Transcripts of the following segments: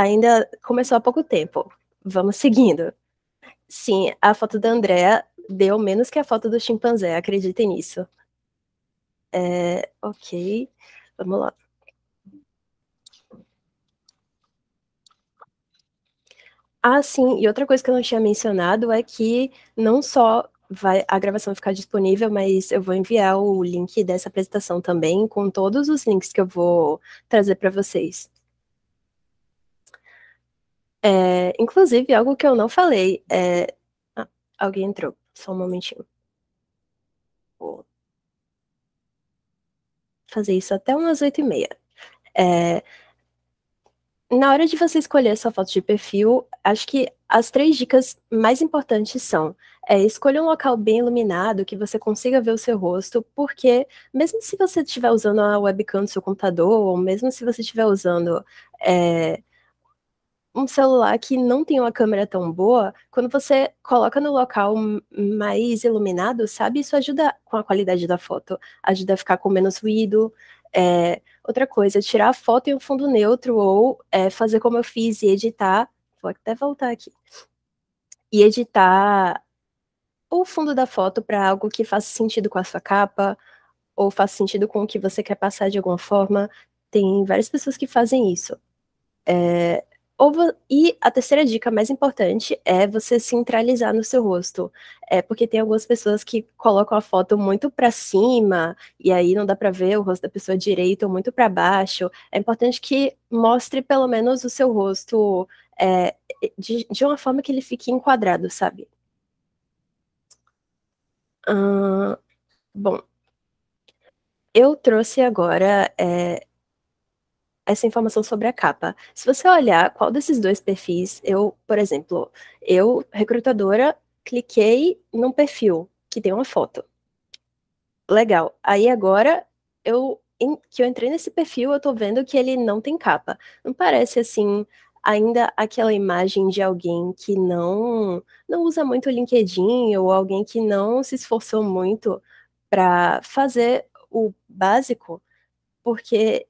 ainda começou há pouco tempo. Vamos seguindo. Sim, a foto da Andrea deu menos que a foto do chimpanzé, acreditem nisso. É, ok, vamos lá. Ah, sim, e outra coisa que eu não tinha mencionado é que não só vai a gravação ficar disponível, mas eu vou enviar o link dessa apresentação também, com todos os links que eu vou trazer para vocês. É, inclusive, algo que eu não falei é. Ah, alguém entrou, só um momentinho. Vou fazer isso até umas oito e meia. É, na hora de você escolher sua foto de perfil, acho que as três dicas mais importantes são é, escolha um local bem iluminado que você consiga ver o seu rosto, porque mesmo se você estiver usando a webcam do seu computador, ou mesmo se você estiver usando é, um celular que não tem uma câmera tão boa, quando você coloca no local mais iluminado, sabe? Isso ajuda com a qualidade da foto, ajuda a ficar com menos ruído. É, outra coisa, tirar a foto em um fundo neutro ou é, fazer como eu fiz e editar. Vou até voltar aqui. E editar o fundo da foto para algo que faça sentido com a sua capa ou faça sentido com o que você quer passar de alguma forma. Tem várias pessoas que fazem isso. É, ou E a terceira dica mais importante é você centralizar no seu rosto. É porque tem algumas pessoas que colocam a foto muito para cima e aí não dá para ver o rosto da pessoa direito ou muito para baixo. É importante que mostre pelo menos o seu rosto é, de, de uma forma que ele fique enquadrado, sabe? bom, eu trouxe agora é, essa informação sobre a capa. Se você olhar qual desses dois perfis, eu, por exemplo, eu, recrutadora, cliquei num perfil que tem uma foto. Legal. Aí agora eu que eu entrei nesse perfil, eu tô vendo que ele não tem capa. Não parece assim ainda aquela imagem de alguém que não não usa muito o LinkedIn ou alguém que não se esforçou muito para fazer o básico, porque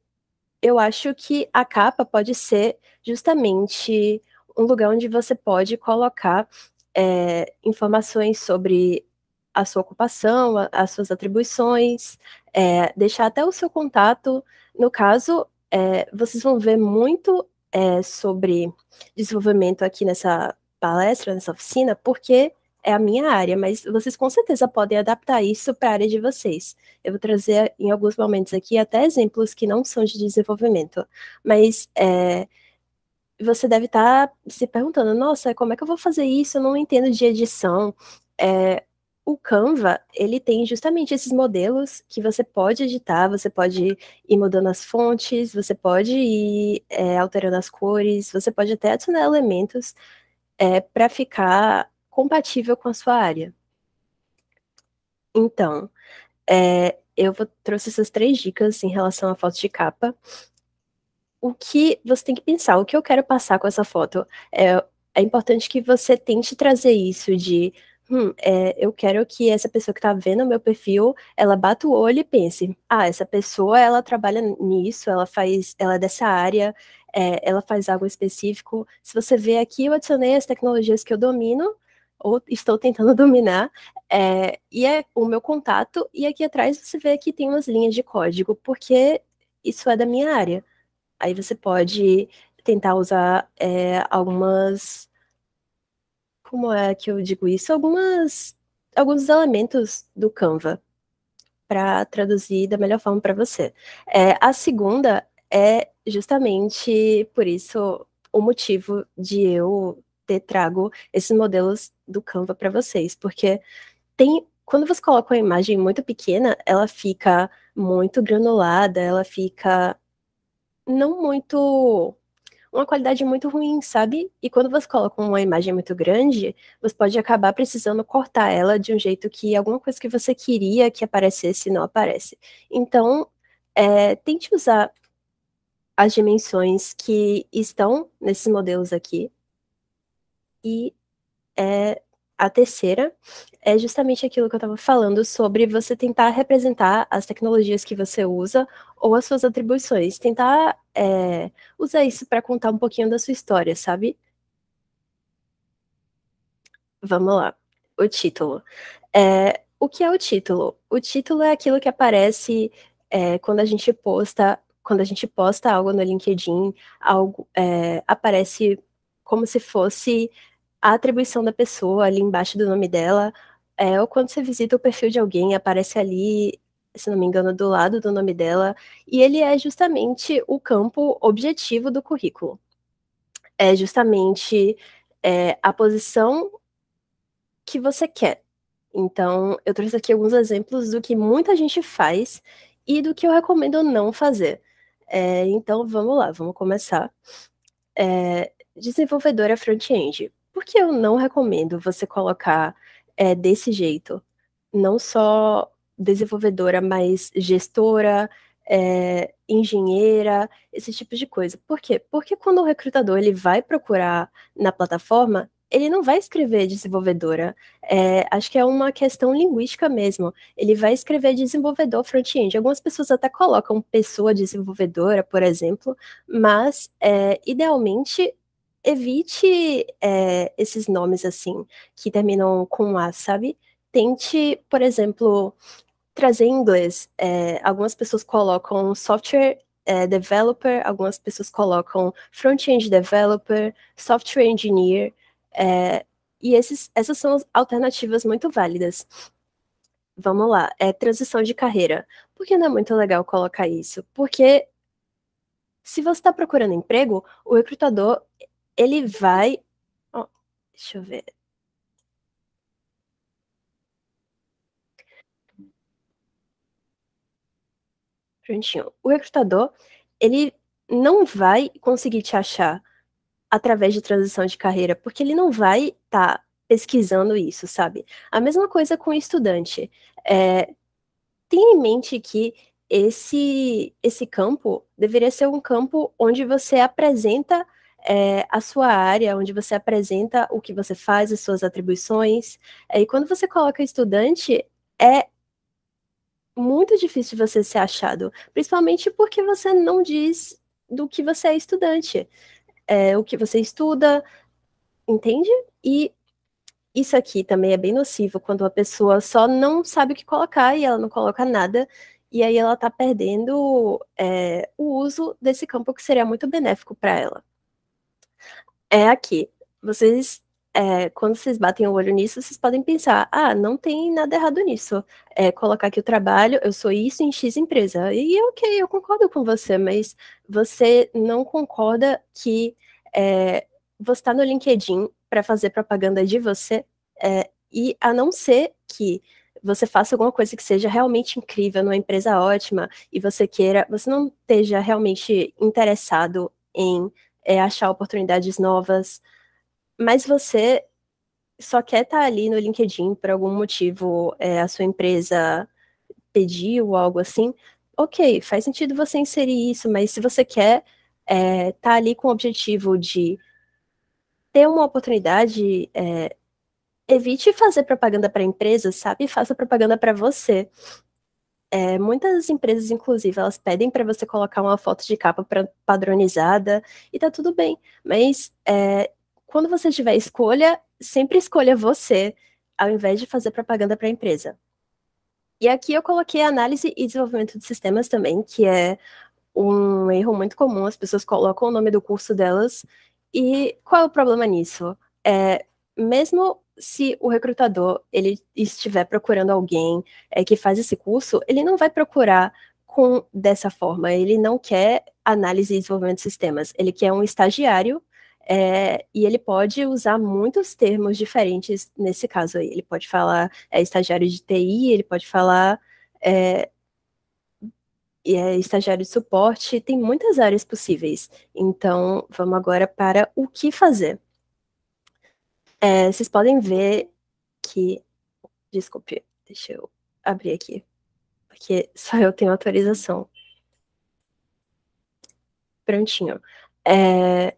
eu acho que a capa pode ser justamente um lugar onde você pode colocar é, informações sobre a sua ocupação, a, as suas atribuições, é, deixar até o seu contato. No caso, é, vocês vão ver muito sobre desenvolvimento aqui nessa palestra, nessa oficina, porque é a minha área, mas vocês com certeza podem adaptar isso para a área de vocês. Eu vou trazer em alguns momentos aqui até exemplos que não são de desenvolvimento, mas é, você deve estar tá se perguntando: nossa, como é que eu vou fazer isso? Eu não entendo de edição. É, o Canva, ele tem justamente esses modelos que você pode editar, você pode ir mudando as fontes, você pode ir é, alterando as cores, você pode até adicionar elementos é, para ficar compatível com a sua área. Então, é, eu vou, trouxe essas três dicas em relação à foto de capa. O que você tem que pensar, o que eu quero passar com essa foto? É, é importante que você tente trazer isso de hum, é, eu quero que essa pessoa que está vendo o meu perfil, ela bata o olho e pense, ah, essa pessoa, ela trabalha nisso, ela faz, ela é dessa área, é, ela faz algo específico. Se você vê aqui, eu adicionei as tecnologias que eu domino, ou estou tentando dominar, é, e é o meu contato, e aqui atrás você vê que tem umas linhas de código, porque isso é da minha área. Aí você pode tentar usar é, algumas. Como é que eu digo isso? Algumas. Alguns elementos do Canva para traduzir da melhor forma para você. É, a segunda é justamente por isso o motivo de eu ter trago esses modelos do Canva para vocês, porque tem quando você coloca uma imagem muito pequena, ela fica muito granulada, ela fica não muito uma qualidade muito ruim, sabe? E quando você coloca uma imagem muito grande, você pode acabar precisando cortar ela de um jeito que alguma coisa que você queria que aparecesse não aparece. Então, é, tente usar as dimensões que estão nesses modelos aqui e é a terceira é justamente aquilo que eu estava falando sobre você tentar representar as tecnologias que você usa ou as suas atribuições, tentar é, usar isso para contar um pouquinho da sua história, sabe? Vamos lá. O título. É, o que é o título? O título é aquilo que aparece é, quando a gente posta, quando a gente posta algo no LinkedIn, algo é, aparece como se fosse a atribuição da pessoa ali embaixo do nome dela, é, ou quando você visita o perfil de alguém, aparece ali, se não me engano, do lado do nome dela, e ele é justamente o campo objetivo do currículo. É justamente é, a posição que você quer. Então, eu trouxe aqui alguns exemplos do que muita gente faz e do que eu recomendo não fazer. É, então, vamos lá, vamos começar. É, desenvolvedora front-end. Porque eu não recomendo você colocar é, desse jeito, não só desenvolvedora, mas gestora, é, engenheira, esse tipo de coisa. Por quê? Porque quando o recrutador ele vai procurar na plataforma, ele não vai escrever desenvolvedora. É, acho que é uma questão linguística mesmo. Ele vai escrever desenvolvedor front-end. Algumas pessoas até colocam pessoa desenvolvedora, por exemplo, mas é, idealmente evite é, esses nomes assim, que terminam com A, sabe? Tente, por exemplo, trazer em inglês. É, algumas pessoas colocam software é, developer, algumas pessoas colocam front-end developer, software engineer, e esses, essas são alternativas muito válidas. Vamos lá, é transição de carreira. Por que não é muito legal colocar isso? Porque se você está procurando emprego, o recrutador ele vai. Oh, deixa eu ver. Prontinho. O recrutador, ele não vai conseguir te achar através de transição de carreira, porque ele não vai estar tá pesquisando isso, sabe? A mesma coisa com o estudante. É, tenha em mente que esse, esse campo deveria ser um campo onde você apresenta é, a sua área, onde você apresenta o que você faz, as suas atribuições. É, e quando você coloca estudante, é muito difícil você ser achado, principalmente porque você não diz do que você é estudante, é, o que você estuda, entende? E isso aqui também é bem nocivo quando a pessoa só não sabe o que colocar e ela não coloca nada e aí ela está perdendo é, o uso desse campo que seria muito benéfico para ela é aqui. Vocês, é, quando vocês batem o olho nisso, vocês podem pensar: ah, não tem nada errado nisso. É, colocar aqui o trabalho, eu sou isso em X empresa. E ok, eu concordo com você, mas você não concorda que é, você está no LinkedIn para fazer propaganda de você, é, e a não ser que você faça alguma coisa que seja realmente incrível, numa empresa ótima, e você queira, você não esteja realmente interessado em é, achar oportunidades novas, mas você só quer estar tá ali no LinkedIn por algum motivo, é, a sua empresa pediu algo assim, ok, faz sentido você inserir isso, mas se você quer estar é, tá ali com o objetivo de ter uma oportunidade, é, evite fazer propaganda para a empresa, sabe? Faça propaganda para você. É, muitas empresas, inclusive, elas pedem para você colocar uma foto de capa pra, padronizada e tá tudo bem. Mas é, quando você tiver escolha, sempre escolha você, ao invés de fazer propaganda para a empresa. E aqui eu coloquei análise e desenvolvimento de sistemas também, que é um erro muito comum. As pessoas colocam o nome do curso delas. E qual é o problema nisso? É, mesmo se o recrutador ele estiver procurando alguém é, que faz esse curso, ele não vai procurar com dessa forma. Ele não quer análise e desenvolvimento de sistemas. Ele quer um estagiário é, e ele pode usar muitos termos diferentes nesse caso aí. Ele pode falar é, estagiário de TI, ele pode falar é, estagiário de suporte. Tem muitas áreas possíveis. Então, vamos agora para o que fazer. É, vocês podem ver que. Desculpe, deixa eu abrir aqui. Porque só eu tenho autorização. Prontinho. É,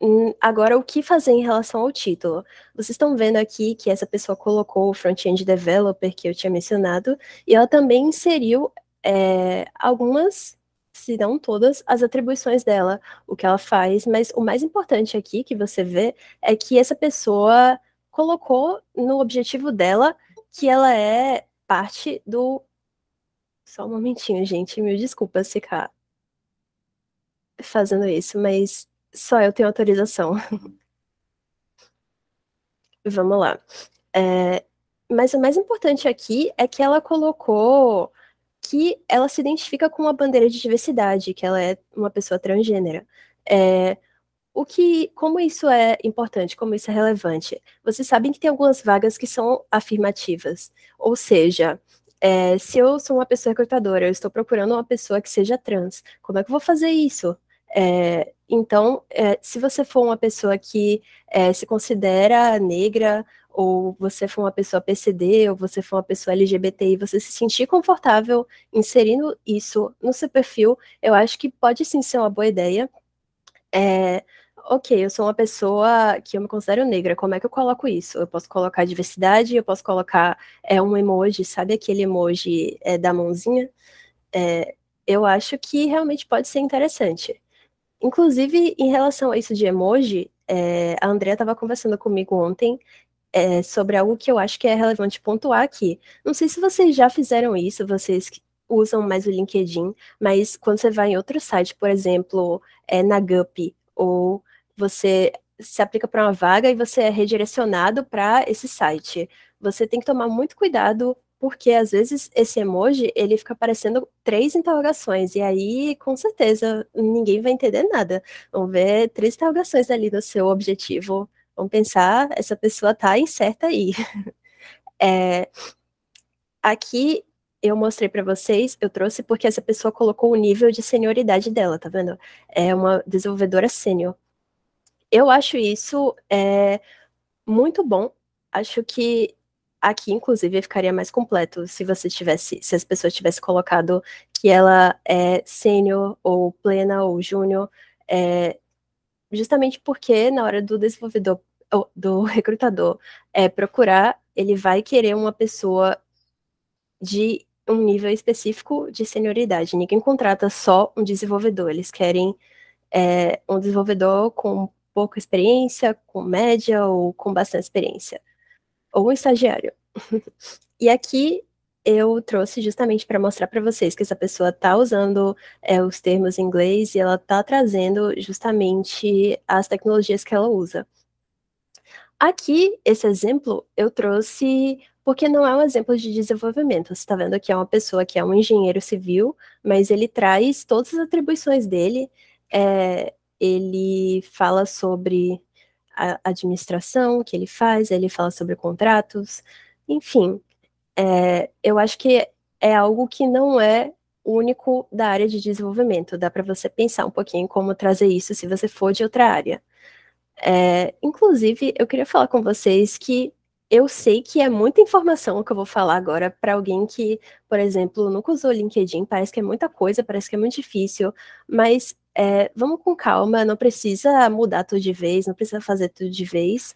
hum, agora, o que fazer em relação ao título? Vocês estão vendo aqui que essa pessoa colocou o front-end developer que eu tinha mencionado, e ela também inseriu é, algumas se não todas as atribuições dela, o que ela faz, mas o mais importante aqui que você vê é que essa pessoa colocou no objetivo dela que ela é parte do só um momentinho, gente, mil desculpas ficar fazendo isso, mas só eu tenho autorização. Vamos lá. É, mas o mais importante aqui é que ela colocou que ela se identifica com a bandeira de diversidade, que ela é uma pessoa transgênera. É, o que, como isso é importante, como isso é relevante? Vocês sabem que tem algumas vagas que são afirmativas, ou seja, é, se eu sou uma pessoa recrutadora, eu estou procurando uma pessoa que seja trans, como é que eu vou fazer isso? É, então, é, se você for uma pessoa que é, se considera negra ou você for uma pessoa PCD, ou você for uma pessoa LGBTI, você se sentir confortável inserindo isso no seu perfil, eu acho que pode sim ser uma boa ideia. É, ok, eu sou uma pessoa que eu me considero negra, como é que eu coloco isso? Eu posso colocar diversidade, eu posso colocar é, um emoji, sabe aquele emoji é, da mãozinha? É, eu acho que realmente pode ser interessante. Inclusive, em relação a isso de emoji, é, a Andrea estava conversando comigo ontem é, sobre algo que eu acho que é relevante pontuar aqui. Não sei se vocês já fizeram isso, vocês usam mais o LinkedIn, mas quando você vai em outro site, por exemplo, é, na Gup, ou você se aplica para uma vaga e você é redirecionado para esse site. Você tem que tomar muito cuidado porque às vezes esse emoji ele fica aparecendo três interrogações e aí com certeza ninguém vai entender nada. Vão ver três interrogações ali no seu objetivo Vamos pensar, essa pessoa tá incerta aí. É, aqui eu mostrei para vocês, eu trouxe porque essa pessoa colocou o nível de senioridade dela, tá vendo? É uma desenvolvedora sênior. Eu acho isso é, muito bom. Acho que aqui, inclusive, ficaria mais completo se você tivesse, se as pessoas tivessem colocado que ela é sênior ou plena ou júnior, é, justamente porque na hora do desenvolvedor do recrutador é, procurar, ele vai querer uma pessoa de um nível específico de senioridade. Ninguém contrata só um desenvolvedor, eles querem é, um desenvolvedor com pouca experiência, com média ou com bastante experiência, ou um estagiário. e aqui eu trouxe justamente para mostrar para vocês que essa pessoa está usando é, os termos em inglês e ela está trazendo justamente as tecnologias que ela usa. Aqui, esse exemplo eu trouxe porque não é um exemplo de desenvolvimento. Você está vendo que é uma pessoa que é um engenheiro civil, mas ele traz todas as atribuições dele. É, ele fala sobre a administração que ele faz, ele fala sobre contratos, enfim. É, eu acho que é algo que não é único da área de desenvolvimento. Dá para você pensar um pouquinho como trazer isso se você for de outra área. É, inclusive, eu queria falar com vocês que eu sei que é muita informação o que eu vou falar agora para alguém que, por exemplo, nunca usou LinkedIn, parece que é muita coisa, parece que é muito difícil, mas é, vamos com calma, não precisa mudar tudo de vez, não precisa fazer tudo de vez.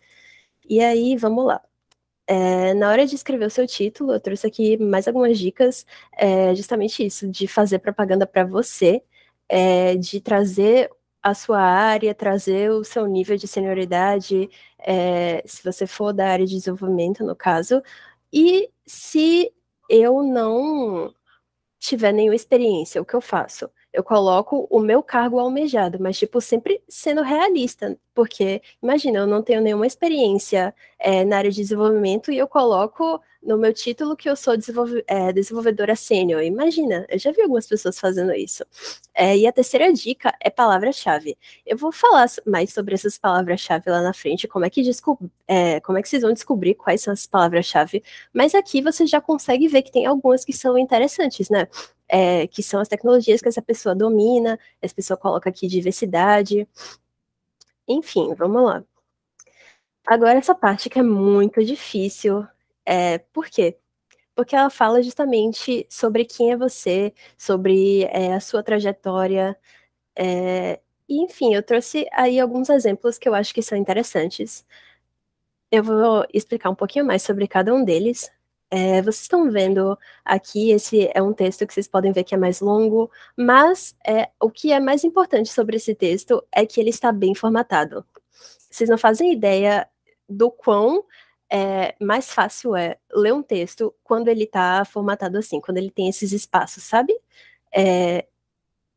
E aí, vamos lá. É, na hora de escrever o seu título, eu trouxe aqui mais algumas dicas, é, justamente isso, de fazer propaganda para você, é, de trazer a sua área, trazer o seu nível de senioridade, é, se você for da área de desenvolvimento, no caso, e se eu não tiver nenhuma experiência, o que eu faço? Eu coloco o meu cargo almejado, mas, tipo, sempre sendo realista, porque, imagina, eu não tenho nenhuma experiência é, na área de desenvolvimento e eu coloco no meu título que eu sou desenvolve é, desenvolvedora sênior. Imagina, eu já vi algumas pessoas fazendo isso. É, e a terceira dica é palavra-chave. Eu vou falar mais sobre essas palavras-chave lá na frente, como é que é, como é que vocês vão descobrir quais são as palavras-chave, mas aqui você já consegue ver que tem algumas que são interessantes, né? É, que são as tecnologias que essa pessoa domina, essa pessoa coloca aqui diversidade. Enfim, vamos lá. Agora essa parte que é muito difícil, é, por quê? Porque ela fala justamente sobre quem é você, sobre é, a sua trajetória. É, e, enfim, eu trouxe aí alguns exemplos que eu acho que são interessantes. Eu vou explicar um pouquinho mais sobre cada um deles. É, vocês estão vendo aqui, esse é um texto que vocês podem ver que é mais longo, mas é, o que é mais importante sobre esse texto é que ele está bem formatado. Vocês não fazem ideia do quão é, mais fácil é ler um texto quando ele está formatado assim, quando ele tem esses espaços, sabe? É,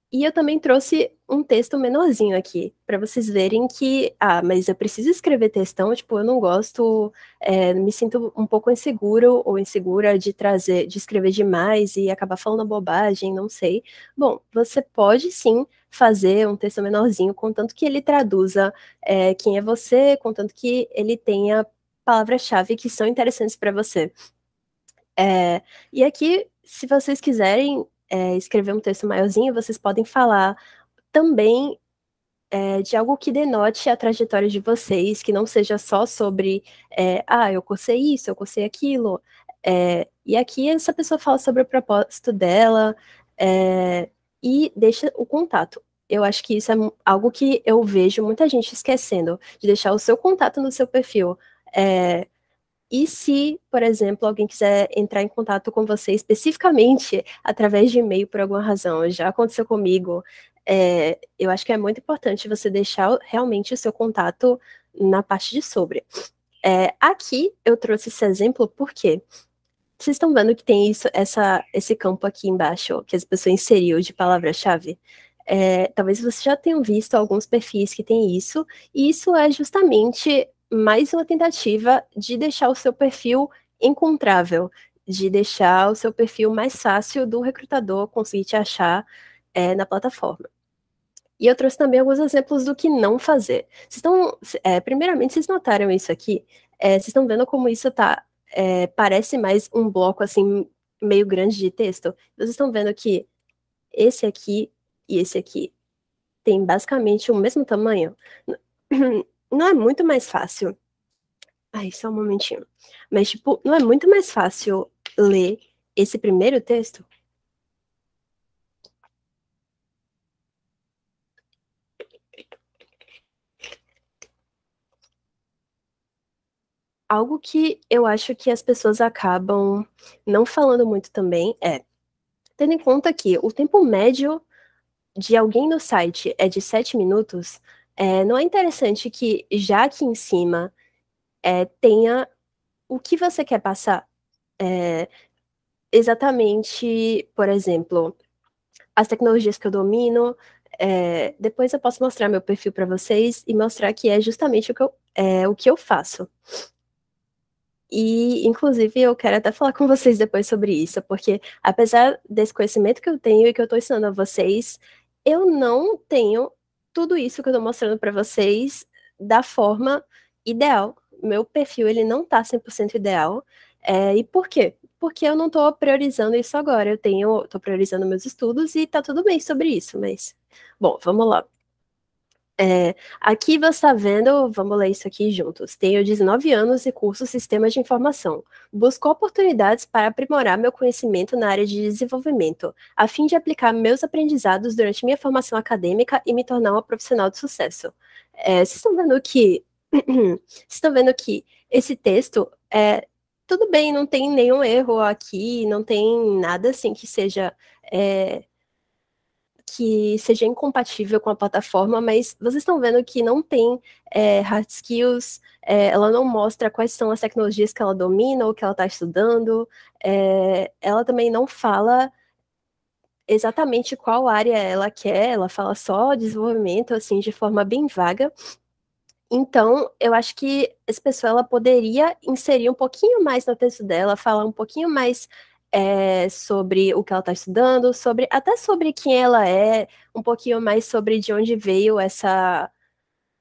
e eu também trouxe um texto menorzinho aqui, para vocês verem que, ah, mas eu preciso escrever textão, tipo, eu não gosto, é, me sinto um pouco inseguro ou insegura de trazer, de escrever demais e acabar falando bobagem, não sei. Bom, você pode sim fazer um texto menorzinho, contanto que ele traduza é, quem é você, contanto que ele tenha palavras-chave que são interessantes para você. É, e aqui, se vocês quiserem é, escrever um texto maiorzinho, vocês podem falar também é, de algo que denote a trajetória de vocês, que não seja só sobre, é, ah, eu cursei isso, eu cursei aquilo. É, e aqui essa pessoa fala sobre o propósito dela é, e deixa o contato. Eu acho que isso é algo que eu vejo muita gente esquecendo, de deixar o seu contato no seu perfil. É, e se, por exemplo, alguém quiser entrar em contato com você especificamente através de e-mail por alguma razão, já aconteceu comigo, é, eu acho que é muito importante você deixar realmente o seu contato na parte de sobre. É, aqui eu trouxe esse exemplo porque vocês estão vendo que tem isso, essa, esse campo aqui embaixo que as pessoas inseriu de palavra-chave. É, talvez vocês já tenham visto alguns perfis que tem isso, e isso é justamente mais uma tentativa de deixar o seu perfil encontrável, de deixar o seu perfil mais fácil do recrutador conseguir te achar é, na plataforma. E eu trouxe também alguns exemplos do que não fazer. Vocês estão, é, primeiramente, vocês notaram isso aqui? É, vocês estão vendo como isso tá, é, parece mais um bloco assim meio grande de texto? Vocês estão vendo que esse aqui e esse aqui tem basicamente o mesmo tamanho? não é muito mais fácil. Ai, só um momentinho. Mas, tipo, não é muito mais fácil ler esse primeiro texto? Algo que eu acho que as pessoas acabam não falando muito também é, tendo em conta que o tempo médio de alguém no site é de 7 minutos, é, não é interessante que, já aqui em cima, é, tenha o que você quer passar? É, exatamente, por exemplo, as tecnologias que eu domino. É, depois eu posso mostrar meu perfil para vocês e mostrar que é justamente o que eu, é, o que eu faço. E, inclusive, eu quero até falar com vocês depois sobre isso, porque apesar desse conhecimento que eu tenho e que eu estou ensinando a vocês, eu não tenho tudo isso que eu estou mostrando para vocês da forma ideal. Meu perfil ele não tá 100% ideal. É, e por quê? Porque eu não estou priorizando isso agora. Eu tenho, tô priorizando meus estudos e tá tudo bem sobre isso, mas bom, vamos lá. É, aqui você está vendo, vamos ler isso aqui juntos. Tenho 19 anos e curso Sistemas de Informação. Busco oportunidades para aprimorar meu conhecimento na área de desenvolvimento, a fim de aplicar meus aprendizados durante minha formação acadêmica e me tornar uma profissional de sucesso. É, vocês estão vendo que estão vendo que esse texto é tudo bem, não tem nenhum erro aqui, não tem nada assim que seja é, que seja incompatível com a plataforma, mas vocês estão vendo que não tem é, hard skills, é, ela não mostra quais são as tecnologias que ela domina ou que ela está estudando, é, ela também não fala exatamente qual área ela quer, ela fala só desenvolvimento, assim, de forma bem vaga. Então, eu acho que essa pessoa ela poderia inserir um pouquinho mais no texto dela, falar um pouquinho mais é, sobre o que ela está estudando, sobre até sobre quem ela é, um pouquinho mais sobre de onde veio essa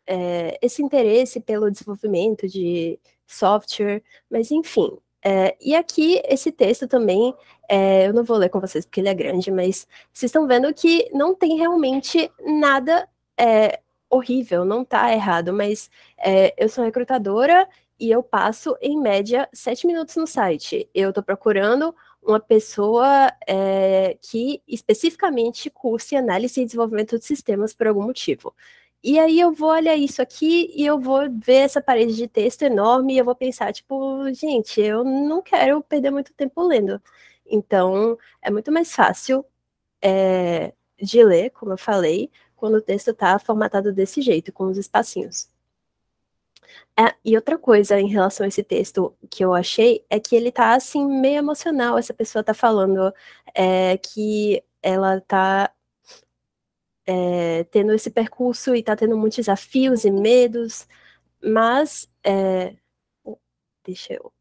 é, esse interesse pelo desenvolvimento de software, mas enfim. É, e aqui esse texto também, é, eu não vou ler com vocês porque ele é grande, mas vocês estão vendo que não tem realmente nada é, horrível, não está errado, mas é, eu sou recrutadora e eu passo, em média, sete minutos no site. Eu estou procurando uma pessoa é, que especificamente curse análise e desenvolvimento de sistemas por algum motivo. E aí eu vou olhar isso aqui e eu vou ver essa parede de texto enorme e eu vou pensar, tipo, gente, eu não quero perder muito tempo lendo. Então, é muito mais fácil é, de ler, como eu falei, quando o texto está formatado desse jeito, com os espacinhos. É, e outra coisa em relação a esse texto que eu achei é que ele tá assim meio emocional. Essa pessoa tá falando é, que ela tá é, tendo esse percurso e tá tendo muitos desafios e medos, mas é, deixa eu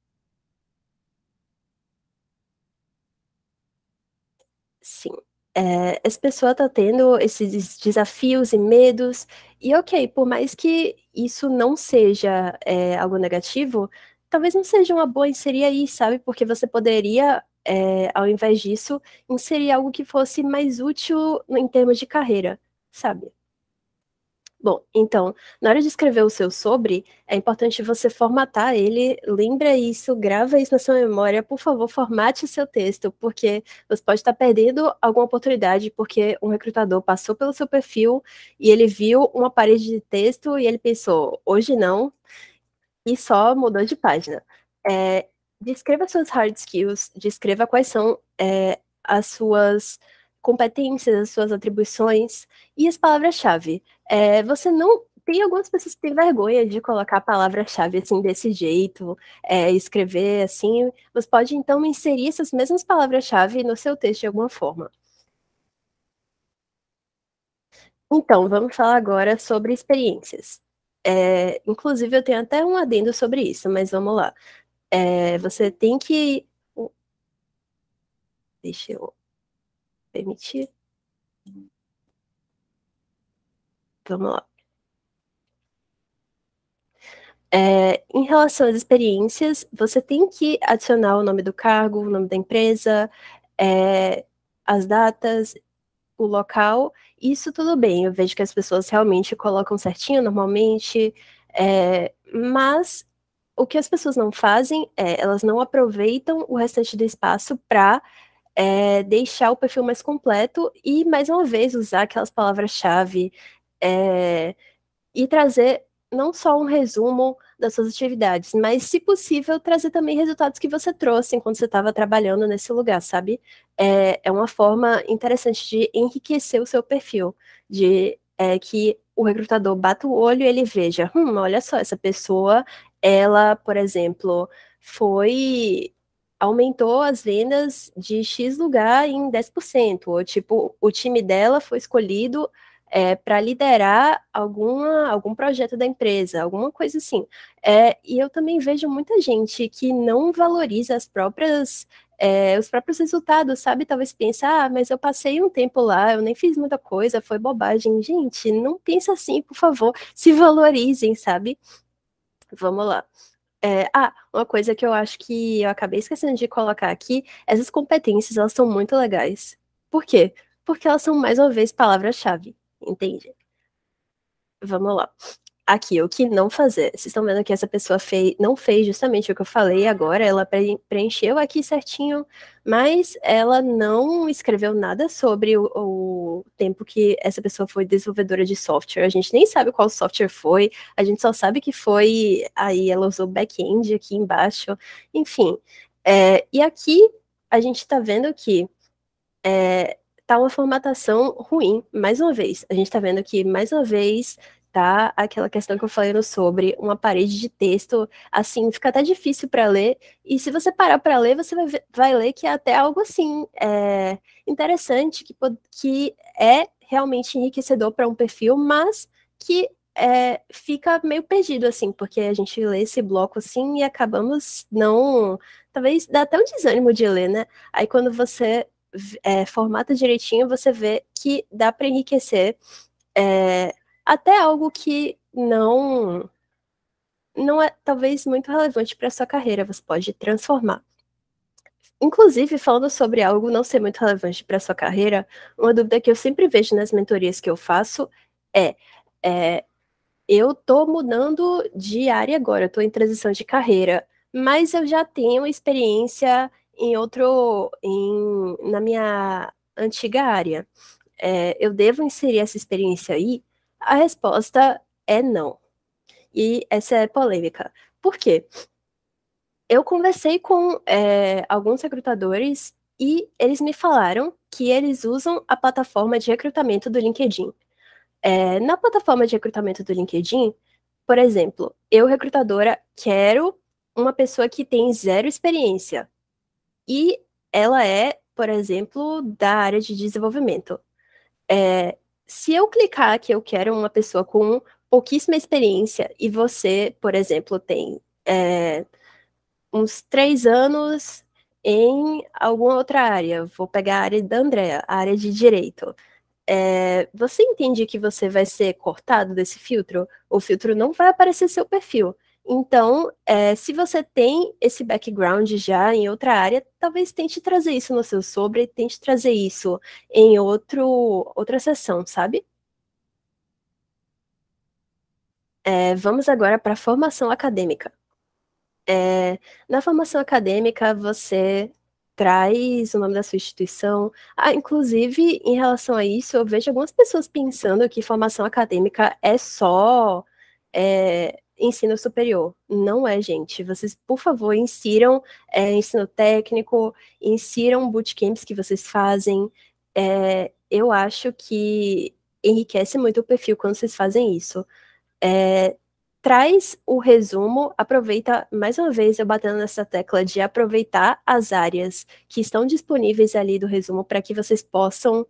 é, essa pessoa está tendo esses desafios e medos, e ok, por mais que isso não seja é, algo negativo, talvez não seja uma boa inserir aí, sabe? Porque você poderia, é, ao invés disso, inserir algo que fosse mais útil em termos de carreira, sabe? Bom, então, na hora de escrever o seu sobre, é importante você formatar ele, lembra isso, grava isso na sua memória, por favor, formate seu texto, porque você pode estar perdendo alguma oportunidade, porque um recrutador passou pelo seu perfil e ele viu uma parede de texto e ele pensou, hoje não, e só mudou de página. É, descreva suas hard skills, descreva quais são é, as suas competências, as suas atribuições e as palavras-chave. É, você não tem algumas pessoas que têm vergonha de colocar a palavra-chave assim desse jeito, é, escrever assim. Você pode então inserir essas mesmas palavras-chave no seu texto de alguma forma. Então, vamos falar agora sobre experiências. É, inclusive, eu tenho até um adendo sobre isso, mas vamos lá. É, você tem que. Deixa eu permitir. Vamos lá. É, em relação às experiências, você tem que adicionar o nome do cargo, o nome da empresa, é, as datas, o local. Isso tudo bem, eu vejo que as pessoas realmente colocam certinho normalmente, é, mas o que as pessoas não fazem é elas não aproveitam o restante do espaço para é, deixar o perfil mais completo e, mais uma vez, usar aquelas palavras-chave é, e trazer não só um resumo das suas atividades, mas, se possível, trazer também resultados que você trouxe enquanto você estava trabalhando nesse lugar, sabe? É, é, uma forma interessante de enriquecer o seu perfil, de é, que o recrutador bata o olho e ele veja, hum, olha só, essa pessoa, ela, por exemplo, foi aumentou as vendas de X lugar em 10%, ou tipo, o time dela foi escolhido é, para liderar alguma, algum projeto da empresa, alguma coisa assim. É, e eu também vejo muita gente que não valoriza as próprias. É, os próprios resultados, sabe? Talvez pense, ah, mas eu passei um tempo lá, eu nem fiz muita coisa, foi bobagem. Gente, não pense assim, por favor, se valorizem, sabe? Vamos lá. É, ah, uma coisa que eu acho que eu acabei esquecendo de colocar aqui, essas competências, elas são muito legais. Por quê? Porque elas são, mais uma vez, palavra-chave, entende? Vamos lá aqui, o que não fazer. Vocês estão vendo que essa pessoa fez, não fez justamente o que eu falei agora, ela preencheu aqui certinho, mas ela não escreveu nada sobre o, o, tempo que essa pessoa foi desenvolvedora de software. A gente nem sabe qual software foi, a gente só sabe que foi, aí ela usou back-end aqui embaixo, enfim. É, e aqui a gente está vendo que é, tá uma formatação ruim, mais uma vez. A gente está vendo que, mais uma vez, adaptar aquela questão que eu falei sobre uma parede de texto, assim, fica até difícil para ler. E se você parar para ler, você vai, vai, ler que é até algo assim é, interessante, que, que é realmente enriquecedor para um perfil, mas que é, fica meio perdido, assim, porque a gente lê esse bloco assim e acabamos não. Talvez dá até um desânimo de ler, né? Aí quando você é, formata direitinho, você vê que dá para enriquecer é, até algo que não não é talvez muito relevante para sua carreira, você pode transformar. Inclusive, falando sobre algo não ser muito relevante para sua carreira, uma dúvida que eu sempre vejo nas mentorias que eu faço é, é eu estou mudando de área agora, eu estou em transição de carreira, mas eu já tenho experiência em outro, em, na minha antiga área. É, eu devo inserir essa experiência aí? A resposta é não. E essa é polêmica. Por quê? Eu conversei com é, alguns recrutadores e eles me falaram que eles usam a plataforma de recrutamento do LinkedIn. É, na plataforma de recrutamento do LinkedIn, por exemplo, eu, recrutadora, quero uma pessoa que tem zero experiência e ela é, por exemplo, da área de desenvolvimento. É, se eu clicar que eu quero uma pessoa com pouquíssima experiência e você, por exemplo, tem é, uns três anos em alguma outra área, vou pegar a área da Andrea, a área de direito. É, você entende que você vai ser cortado desse filtro? O filtro não vai aparecer seu perfil. Então, é, se você tem esse background já em outra área, talvez tente trazer isso no seu sobre, e tente trazer isso em outro, outra sessão, sabe? É, vamos agora para a formação acadêmica. É, na formação acadêmica, você traz o nome da sua instituição. Ah, inclusive, em relação a isso, eu vejo algumas pessoas pensando que formação acadêmica é só. É, ensino superior. Não é, gente. Vocês, por favor, insiram é, ensino técnico, insiram bootcamps que vocês fazem. É, eu acho que enriquece muito o perfil quando vocês fazem isso. É, traz o resumo, aproveita, mais uma vez, eu batendo nessa tecla de aproveitar as áreas que estão disponíveis ali do resumo para que vocês possam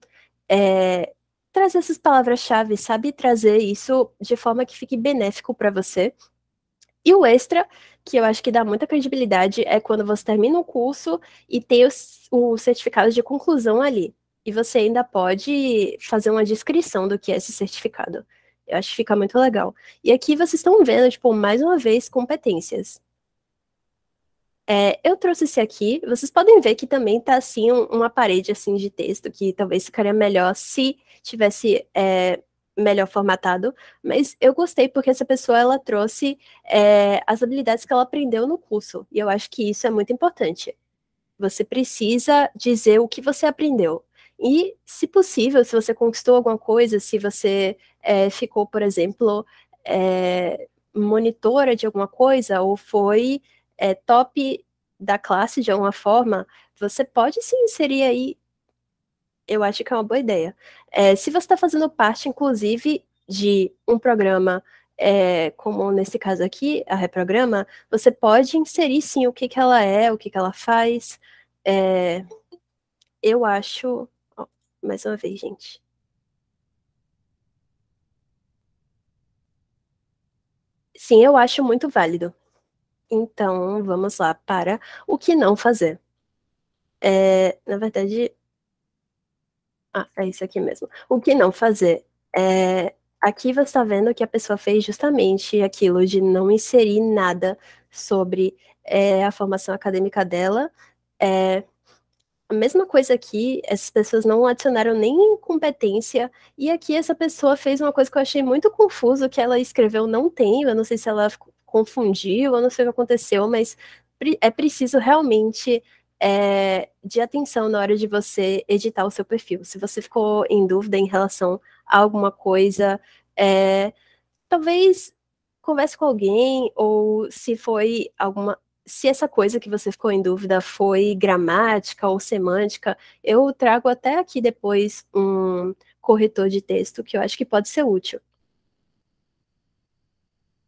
é, trazer essas palavras-chave, sabe? Trazer isso de forma que fique benéfico para você. E o extra, que eu acho que dá muita credibilidade, é quando você termina um curso e tem o certificado de conclusão ali. E você ainda pode fazer uma descrição do que é esse certificado. Eu acho que fica muito legal. E aqui vocês estão vendo, tipo, mais uma vez, competências. É, eu trouxe esse aqui, vocês podem ver que também tá assim um, uma parede assim de texto que talvez ficaria melhor se tivesse é, melhor formatado, mas eu gostei porque essa pessoa ela trouxe é, as habilidades que ela aprendeu no curso e eu acho que isso é muito importante. Você precisa dizer o que você aprendeu. E, se possível, se você conquistou alguma coisa, se você é, ficou, por exemplo, é, monitora de alguma coisa ou foi é, top da classe de alguma forma, você pode se inserir aí. Eu acho que é uma boa ideia. É, se você está fazendo parte, inclusive, de um programa, é, como nesse caso aqui, a Reprograma, você pode inserir sim o que, que ela é, o que, que ela faz. É, eu acho. mais uma vez, gente. Sim, eu acho muito válido. Então, vamos lá para o que não fazer. É, na verdade. Ah, é isso aqui mesmo. O que não fazer é aqui você está vendo que a pessoa fez justamente aquilo de não inserir nada sobre é, a formação acadêmica dela. É, a mesma coisa aqui, essas pessoas não adicionaram nem competência, e aqui essa pessoa fez uma coisa que eu achei muito confuso, que ela escreveu não tenho, eu não sei se ela confundiu, eu não sei o que aconteceu, mas é preciso realmente é, de atenção na hora de você editar o seu perfil. Se você ficou em dúvida em relação a alguma coisa, é, talvez converse com alguém, ou se foi alguma. Se essa coisa que você ficou em dúvida foi gramática ou semântica, eu trago até aqui depois um corretor de texto que eu acho que pode ser útil.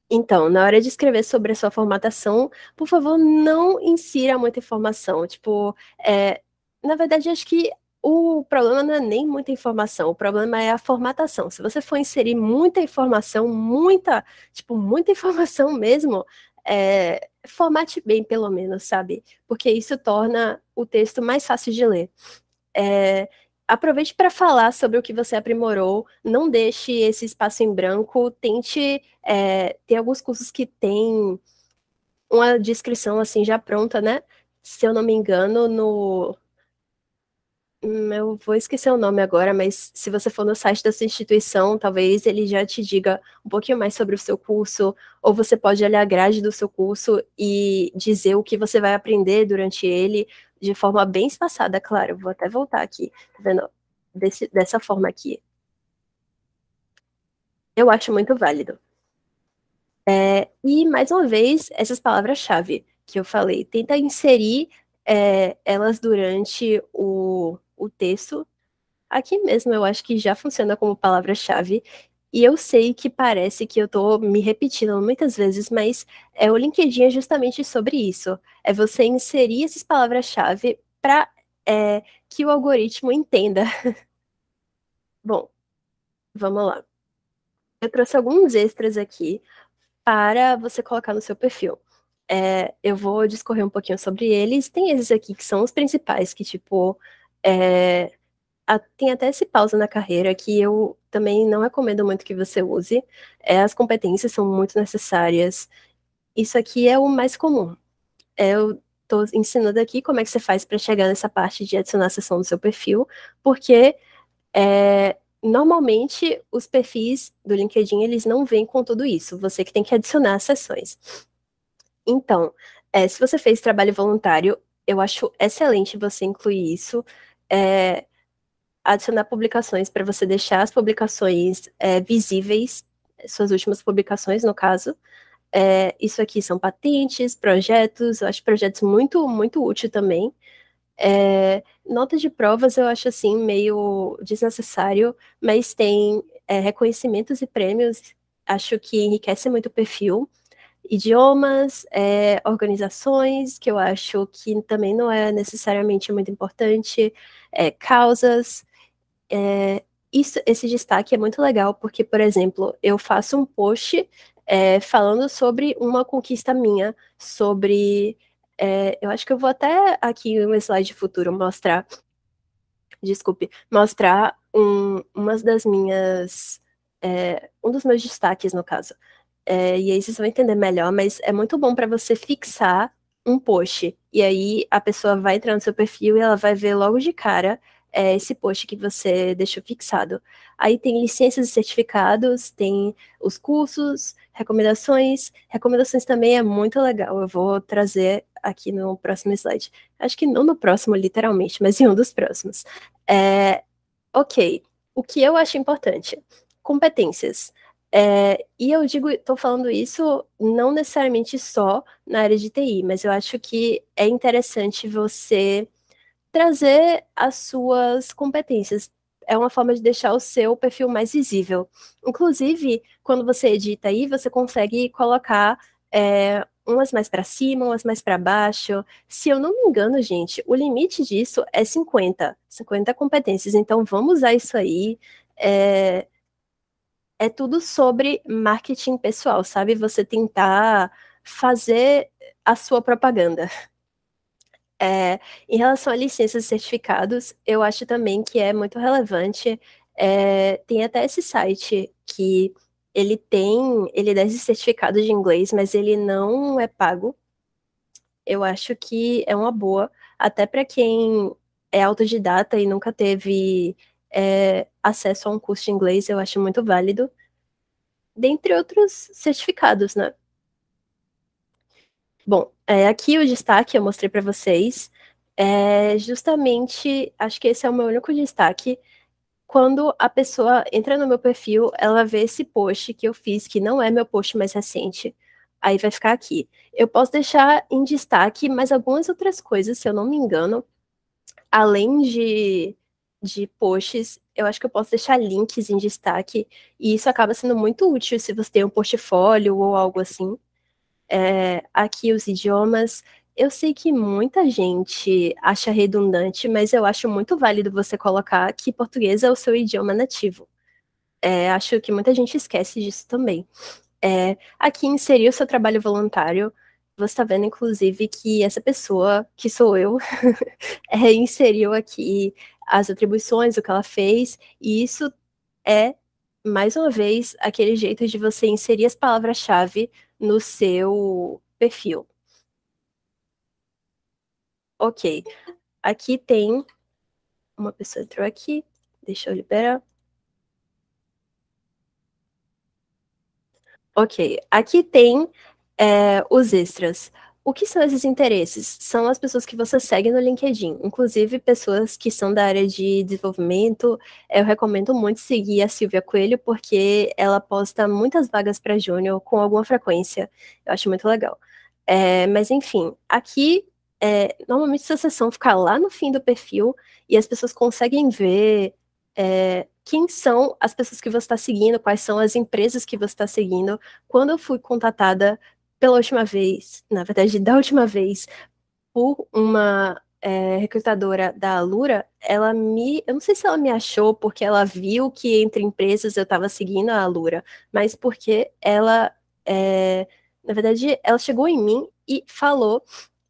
Então, na hora de escrever sobre a sua formatação, por favor, não insira muita informação. Tipo, é, na verdade, acho que o problema não é nem muita informação, o problema é a formatação. Se você for inserir muita informação, muita, tipo, muita informação mesmo, é, formate bem, pelo menos, sabe? Porque isso torna o texto mais fácil de ler. É, aproveite para falar sobre o que você aprimorou, não deixe esse espaço em branco, tente. É, tem alguns cursos que tem uma descrição assim já pronta, né? Se eu não me engano, no, Hum, eu vou esquecer o nome agora, mas se você for no site da sua instituição, talvez ele já te diga um pouquinho mais sobre o seu curso, ou você pode olhar a grade do seu curso e dizer o que você vai aprender durante ele, de forma bem espaçada, claro. vou até voltar aqui, tá vendo? Desse, dessa forma aqui. Eu acho muito válido. É, e, mais uma vez, essas palavras-chave que eu falei, tenta inserir é, elas durante o, o texto, aqui mesmo eu acho que já funciona como palavra-chave. E eu sei que parece que eu tô me repetindo muitas vezes, mas é o LinkedIn é justamente sobre isso. É você inserir essas palavras-chave para é, que o algoritmo entenda. Bom, vamos lá. Eu trouxe alguns extras aqui para você colocar no seu perfil. É, eu vou discorrer um pouquinho sobre eles. Tem esses aqui que são os principais, que tipo é, a, tem até esse pausa na carreira que eu também não recomendo muito que você use. É, as competências são muito necessárias. Isso aqui é o mais comum. É, eu estou ensinando aqui como é que você faz para chegar nessa parte de adicionar a sessão no seu perfil, porque é, normalmente os perfis do LinkedIn eles não vêm com tudo isso. Você que tem que adicionar as seções. Então, é, se você fez trabalho voluntário, eu acho excelente você incluir isso é, adicionar publicações para você deixar as publicações é, visíveis, suas últimas publicações, no caso. É, isso aqui são patentes, projetos, eu acho projetos muito, muito útil também. É, notas de provas eu acho assim meio desnecessário, mas tem é, reconhecimentos e prêmios, acho que enriquece muito o perfil idiomas, é, organizações, que eu acho que também não é necessariamente muito importante, é, causas. É, isso, esse destaque é muito legal, porque, por exemplo, eu faço um post é, falando sobre uma conquista minha, sobre. É, eu acho que eu vou até aqui no slide futuro mostrar. Desculpe, mostrar um, umas das minhas. É, um dos meus destaques, no caso é, e aí vocês vão entender melhor, mas é muito bom para você fixar um post. E aí a pessoa vai entrar no seu perfil e ela vai ver logo de cara é, esse post que você deixou fixado. Aí tem licenças e certificados, tem os cursos, recomendações. Recomendações também é muito legal. Eu vou trazer aqui no próximo slide. Acho que não no próximo, literalmente, mas em um dos próximos. É, ok. O que eu acho importante? Competências. É, e eu digo, estou falando isso não necessariamente só na área de TI, mas eu acho que é interessante você trazer as suas competências. É uma forma de deixar o seu perfil mais visível. Inclusive, quando você edita aí, você consegue colocar é, umas mais para cima, umas mais para baixo. Se eu não me engano, gente, o limite disso é 50, 50 competências. Então, vamos usar isso aí. É, é tudo sobre marketing pessoal, sabe? Você tentar fazer a sua propaganda. É, em relação a licenças e certificados, eu acho também que é muito relevante. É, tem até esse site que ele tem, ele dá esse certificado de inglês, mas ele não é pago. Eu acho que é uma boa, até para quem é autodidata e nunca teve é, acesso a um curso de inglês, eu acho muito válido, dentre outros certificados, né? Bom, é, aqui o destaque eu mostrei para vocês é justamente, acho que esse é o meu único destaque, quando a pessoa entra no meu perfil, ela vê esse post que eu fiz, que não é meu post mais recente, aí vai ficar aqui. Eu posso deixar em destaque mais algumas outras coisas, se eu não me engano, além de de posts, eu acho que eu posso deixar links em destaque, e isso acaba sendo muito útil se você tem um portfólio ou algo assim. É, aqui os idiomas, eu sei que muita gente acha redundante, mas eu acho muito válido você colocar que português é o seu idioma nativo. É, acho que muita gente esquece disso também. É, aqui inserir o seu trabalho voluntário, você está vendo, inclusive, que essa pessoa, que sou eu, é, inseriu aqui as atribuições, o que ela fez, e isso é, mais uma vez, aquele jeito de você inserir as palavras-chave no seu perfil. Ok, aqui tem uma pessoa entrou aqui, deixa eu liberar. Ok, aqui tem é, os extras. O que são esses interesses? São as pessoas que você segue no LinkedIn, inclusive pessoas que são da área de desenvolvimento. Eu recomendo muito seguir a Silvia Coelho, porque ela posta muitas vagas para júnior com alguma frequência. Eu acho muito legal. É, mas, enfim, aqui, é, normalmente essa sessão fica lá no fim do perfil e as pessoas conseguem ver é, quem são as pessoas que você está seguindo, quais são as empresas que você está seguindo. Quando eu fui contatada pela última vez, na verdade, da última vez, por uma é, recrutadora da Alura, ela me. Eu não sei se ela me achou porque ela viu que entre empresas eu estava seguindo a Alura, mas porque ela. É, na verdade, ela chegou em mim e falou: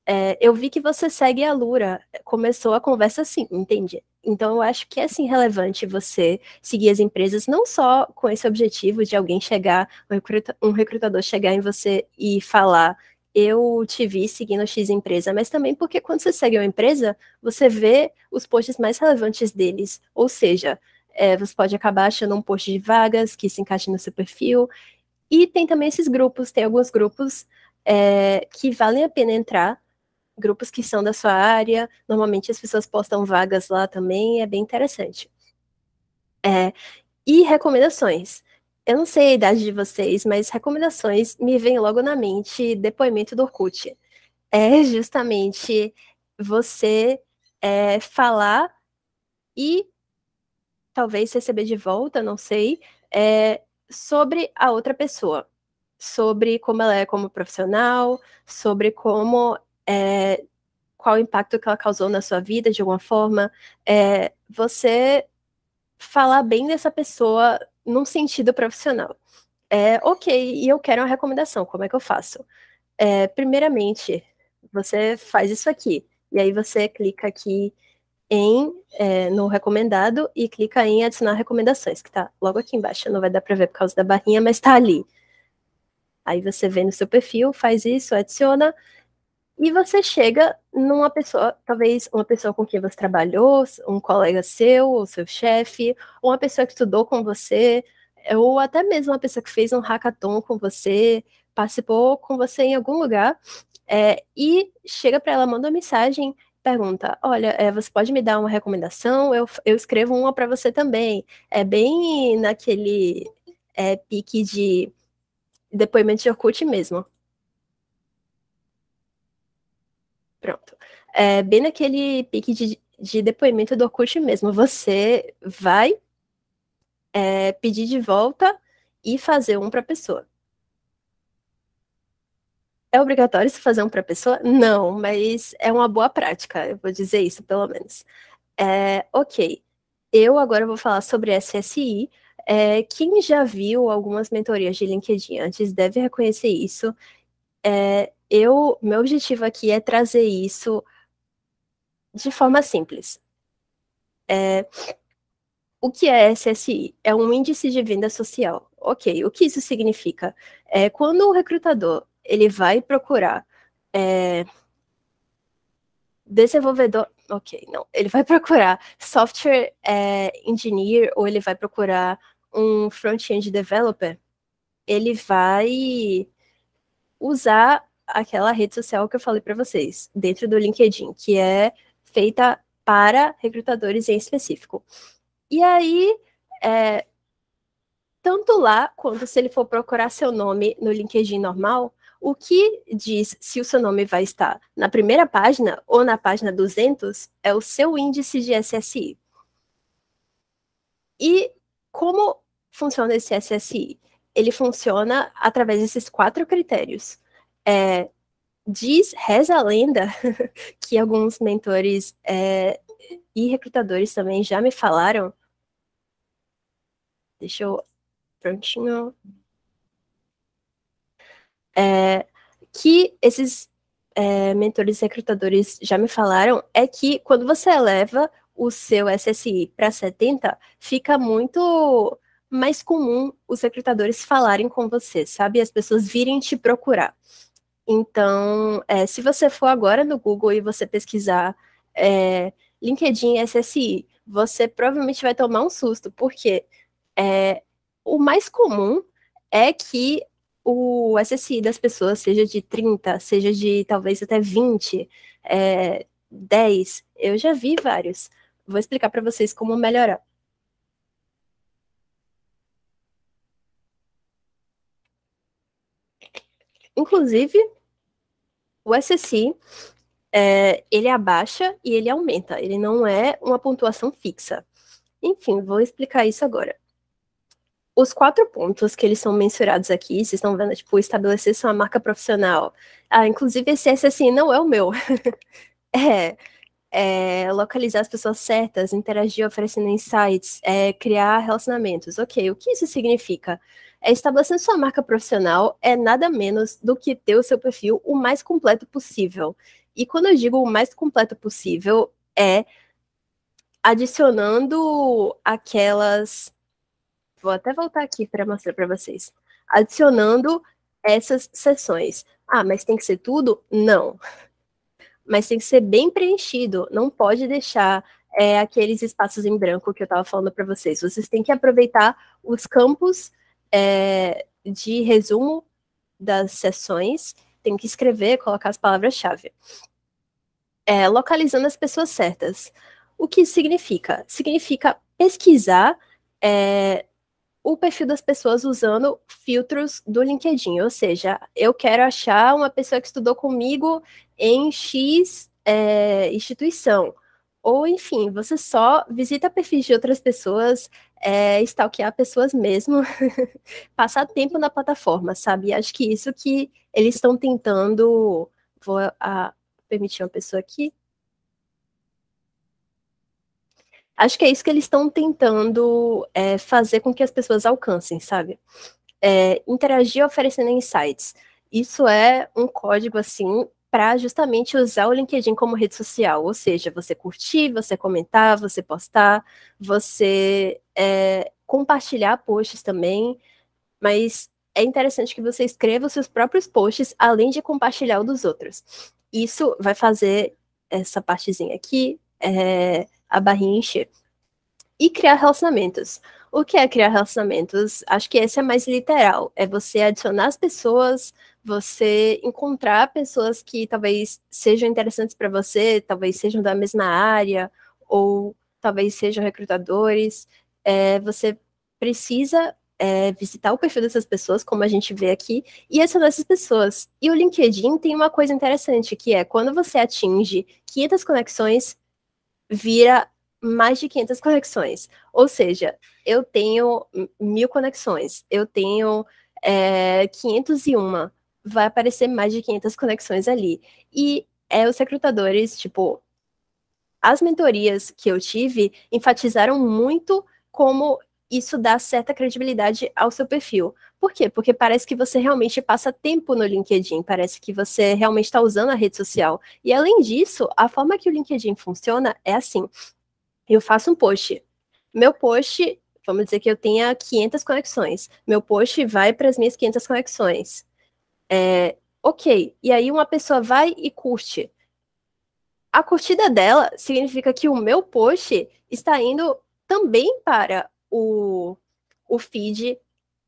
é, Eu vi que você segue a Alura. Começou a conversa assim, entendi. Então, eu acho que é sim relevante você seguir as empresas, não só com esse objetivo de alguém chegar, um recrutador chegar em você e falar eu te vi seguindo X empresa, mas também porque quando você segue uma empresa, você vê os posts mais relevantes deles. Ou seja, é, você pode acabar achando um post de vagas que se encaixe no seu perfil. E tem também esses grupos, tem alguns grupos é, que valem a pena entrar, grupos que são da sua área, normalmente as pessoas postam vagas lá também, é bem interessante. É, e recomendações. Eu não sei a idade de vocês, mas recomendações me vem logo na mente depoimento do Orkut. É justamente você é, falar e talvez receber de volta, não sei, é, sobre a outra pessoa, sobre como ela é como profissional, sobre como é, qual o impacto que ela causou na sua vida de alguma forma, é, você falar bem dessa pessoa num sentido profissional. É, ok, e eu quero uma recomendação, como é que eu faço? É, primeiramente, você faz isso aqui, e aí você clica aqui em é, no recomendado e clica em adicionar recomendações, que está logo aqui embaixo, não vai dar para ver por causa da barrinha, mas está ali. Aí você vê no seu perfil, faz isso, adiciona, e você chega numa pessoa, talvez uma pessoa com quem você trabalhou, um colega seu, ou seu chefe, ou uma pessoa que estudou com você, é, ou até mesmo uma pessoa que fez um hackathon com você, participou com você em algum lugar, é, e chega para ela, manda uma mensagem, pergunta: Olha, é, você pode me dar uma recomendação? Eu, eu escrevo uma para você também. É bem naquele é, pique de depoimento de Orkut mesmo. Pronto. É, bem naquele pique de, de depoimento do Orkut mesmo, você vai é, pedir de volta e fazer um para a pessoa. É obrigatório se fazer um para a pessoa? Não, mas é uma boa prática, eu vou dizer isso pelo menos. É, ok, eu agora vou falar sobre SSI. É, quem já viu algumas mentorias de LinkedIn antes deve reconhecer isso. É, eu, meu objetivo aqui é trazer isso de forma simples. É, o que é SSI? É um índice de venda social. Ok, o que isso significa? É, quando o recrutador ele vai procurar é, desenvolvedor, ok, não, ele vai procurar software é, engineer ou ele vai procurar um front-end developer, ele vai usar aquela rede social que eu falei para vocês, dentro do LinkedIn, que é feita para recrutadores em específico. E aí, é, tanto lá quanto se ele for procurar seu nome no LinkedIn normal, o que diz se o seu nome vai estar na primeira página ou na página 200 é o seu índice de SSI. E como funciona esse SSI? Ele funciona através desses quatro critérios. É, diz, reza a lenda, que alguns mentores é, e recrutadores também já me falaram. Deixa eu. Prontinho. É, que esses é, mentores e recrutadores já me falaram é que quando você eleva o seu SSI para 70, fica muito mais comum os recrutadores falarem com você, sabe? As pessoas virem te procurar. Então, é, se você for agora no Google e você pesquisar é, LinkedIn SSI, você provavelmente vai tomar um susto, porque é, o mais comum é que o SSI das pessoas seja de 30, seja de talvez até 20, é, 10. Eu já vi vários. Vou explicar para vocês como melhorar. Inclusive, o SSI, é, ele abaixa e ele aumenta, ele não é uma pontuação fixa. Enfim, vou explicar isso agora. Os quatro pontos que eles são mensurados aqui, vocês estão vendo, tipo, estabelecer sua marca profissional. Ah, inclusive esse SSI não é o meu. é, é, localizar as pessoas certas, interagir oferecendo insights, é, criar relacionamentos. Ok, o que isso significa? É estabelecendo sua marca profissional é nada menos do que ter o seu perfil o mais completo possível. E quando eu digo o mais completo possível, é adicionando aquelas. Vou até voltar aqui para mostrar para vocês. Adicionando essas sessões. Ah, mas tem que ser tudo? Não. Mas tem que ser bem preenchido. Não pode deixar é, aqueles espaços em branco que eu estava falando para vocês. Vocês têm que aproveitar os campos é, de resumo das sessões, tem que escrever, colocar as palavras-chave. É, localizando as pessoas certas. O que isso significa? Significa pesquisar é, o perfil das pessoas usando filtros do LinkedIn, ou seja, eu quero achar uma pessoa que estudou comigo em X é, instituição. Ou, enfim, você só visita perfis de outras pessoas, é, stalkear pessoas mesmo, passar tempo na plataforma, sabe? E acho que isso que eles estão tentando. Vou a, permitir uma pessoa aqui. Acho que é isso que eles estão tentando é, fazer com que as pessoas alcancem, sabe? É, interagir oferecendo insights. Isso é um código assim para justamente usar o LinkedIn como rede social, ou seja, você curtir, você comentar, você postar, você é, compartilhar posts também, mas é interessante que você escreva os seus próprios posts, além de compartilhar o dos outros. Isso vai fazer essa partezinha aqui, é, a barrinha encher. E criar relacionamentos. O que é criar relacionamentos? Acho que esse é mais literal. É você adicionar as pessoas, você encontrar pessoas que talvez sejam interessantes para você, talvez sejam da mesma área, ou talvez sejam recrutadores é, você precisa é, visitar o perfil dessas pessoas, como a gente vê aqui, e essas é dessas pessoas. E o LinkedIn tem uma coisa interessante, que é quando você atinge 500 conexões, vira mais de 500 conexões. Ou seja, eu tenho mil conexões, eu tenho é, 501, vai aparecer mais de 500 conexões ali. E é, os recrutadores, tipo, as mentorias que eu tive enfatizaram muito como isso dá certa credibilidade ao seu perfil. Por quê? Porque parece que você realmente passa tempo no LinkedIn, parece que você realmente está usando a rede social. E além disso, a forma que o LinkedIn funciona é assim: eu faço um post. Meu post, vamos dizer que eu tenha 500 conexões. Meu post vai para as minhas 500 conexões. É, ok. E aí uma pessoa vai e curte. A curtida dela significa que o meu post está indo também para o, o feed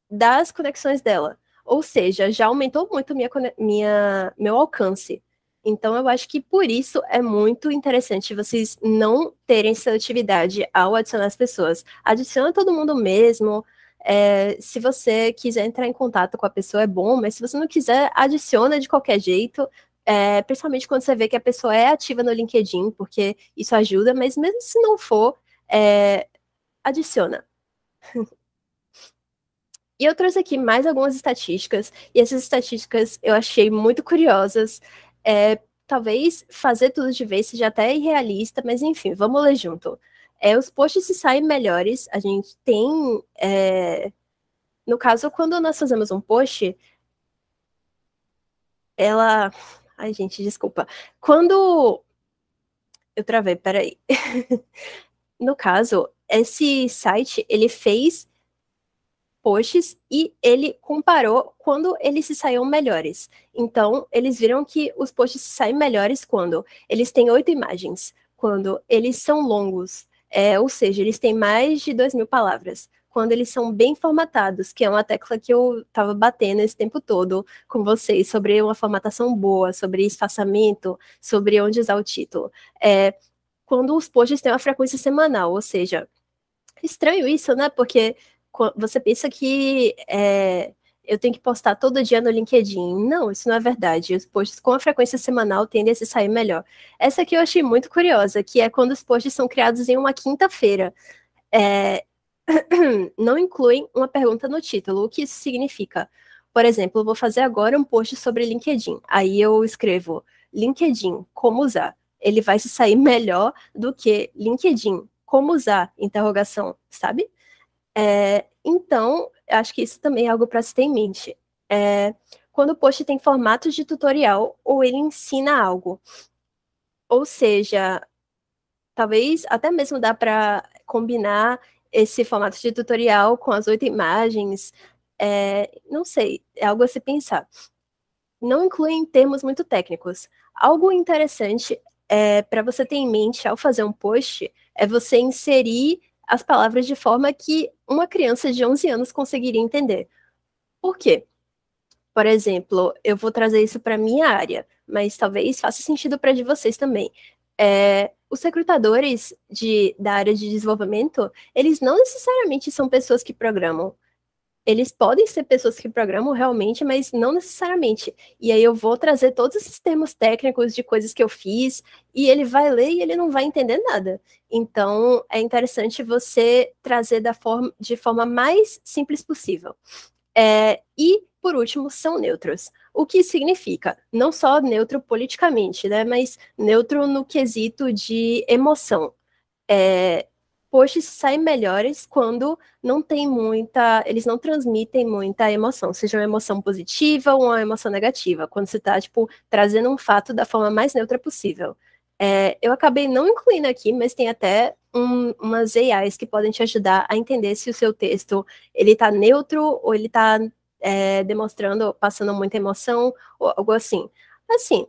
das conexões dela. Ou seja, já aumentou muito minha, minha, meu alcance. Então, eu acho que por isso é muito interessante vocês não terem seletividade ao adicionar as pessoas. Adiciona todo mundo mesmo. É, se você quiser entrar em contato com a pessoa, é bom, mas se você não quiser, adiciona de qualquer jeito. É, principalmente quando você vê que a pessoa é ativa no LinkedIn, porque isso ajuda, mas mesmo se não for, é, adiciona. e eu trouxe aqui mais algumas estatísticas, e essas estatísticas eu achei muito curiosas. É, talvez fazer tudo de vez seja até irrealista, mas enfim, vamos ler junto. É, os posts se saem melhores, a gente tem. É... No caso, quando nós fazemos um post, ela. Ai, gente, desculpa. Quando. Eu travei, peraí. no caso, esse site ele fez posts e ele comparou quando eles se saíam melhores. Então, eles viram que os posts se saem melhores quando eles têm oito imagens, quando eles são longos, é, ou seja, eles têm mais de duas mil palavras, quando eles são bem formatados, que é uma tecla que eu estava batendo esse tempo todo com vocês sobre uma formatação boa, sobre espaçamento, sobre onde usar o título. É, quando os posts têm uma frequência semanal, ou seja, estranho isso, né? Porque você pensa que é, eu tenho que postar todo dia no LinkedIn. Não, isso não é verdade. Os posts com a frequência semanal tendem a se sair melhor. Essa aqui eu achei muito curiosa, que é quando os posts são criados em uma quinta-feira. É... não incluem uma pergunta no título. O que isso significa? Por exemplo, eu vou fazer agora um post sobre LinkedIn. Aí eu escrevo LinkedIn, como usar ele vai se sair melhor do que LinkedIn. Como usar? Interrogação, sabe? É, então, acho que isso também é algo para se ter em mente. É, quando o post tem formatos de tutorial ou ele ensina algo. Ou seja, talvez até mesmo dá para combinar esse formato de tutorial com as oito imagens. É, não sei, é algo a se pensar. Não incluem termos muito técnicos. Algo interessante é, para você ter em mente ao fazer um post, é você inserir as palavras de forma que uma criança de 11 anos conseguiria entender. Por quê? Por exemplo, eu vou trazer isso para minha área, mas talvez faça sentido para de vocês também. É, os recrutadores de, da área de desenvolvimento, eles não necessariamente são pessoas que programam eles podem ser pessoas que programam realmente, mas não necessariamente. E aí eu vou trazer todos esses termos técnicos de coisas que eu fiz, e ele vai ler e ele não vai entender nada. Então é interessante você trazer da forma, de forma mais simples possível. É, e, por último, são neutros. O que significa? Não só neutro politicamente, né, mas neutro no quesito de emoção. É, posts saem melhores quando não tem muita, eles não transmitem muita emoção, seja uma emoção positiva ou uma emoção negativa, quando você está tipo trazendo um fato da forma mais neutra possível. É, eu acabei não incluindo aqui, mas tem até um, umas AIs que podem te ajudar a entender se o seu texto ele está neutro ou ele está é, demonstrando, passando muita emoção ou algo assim. Assim,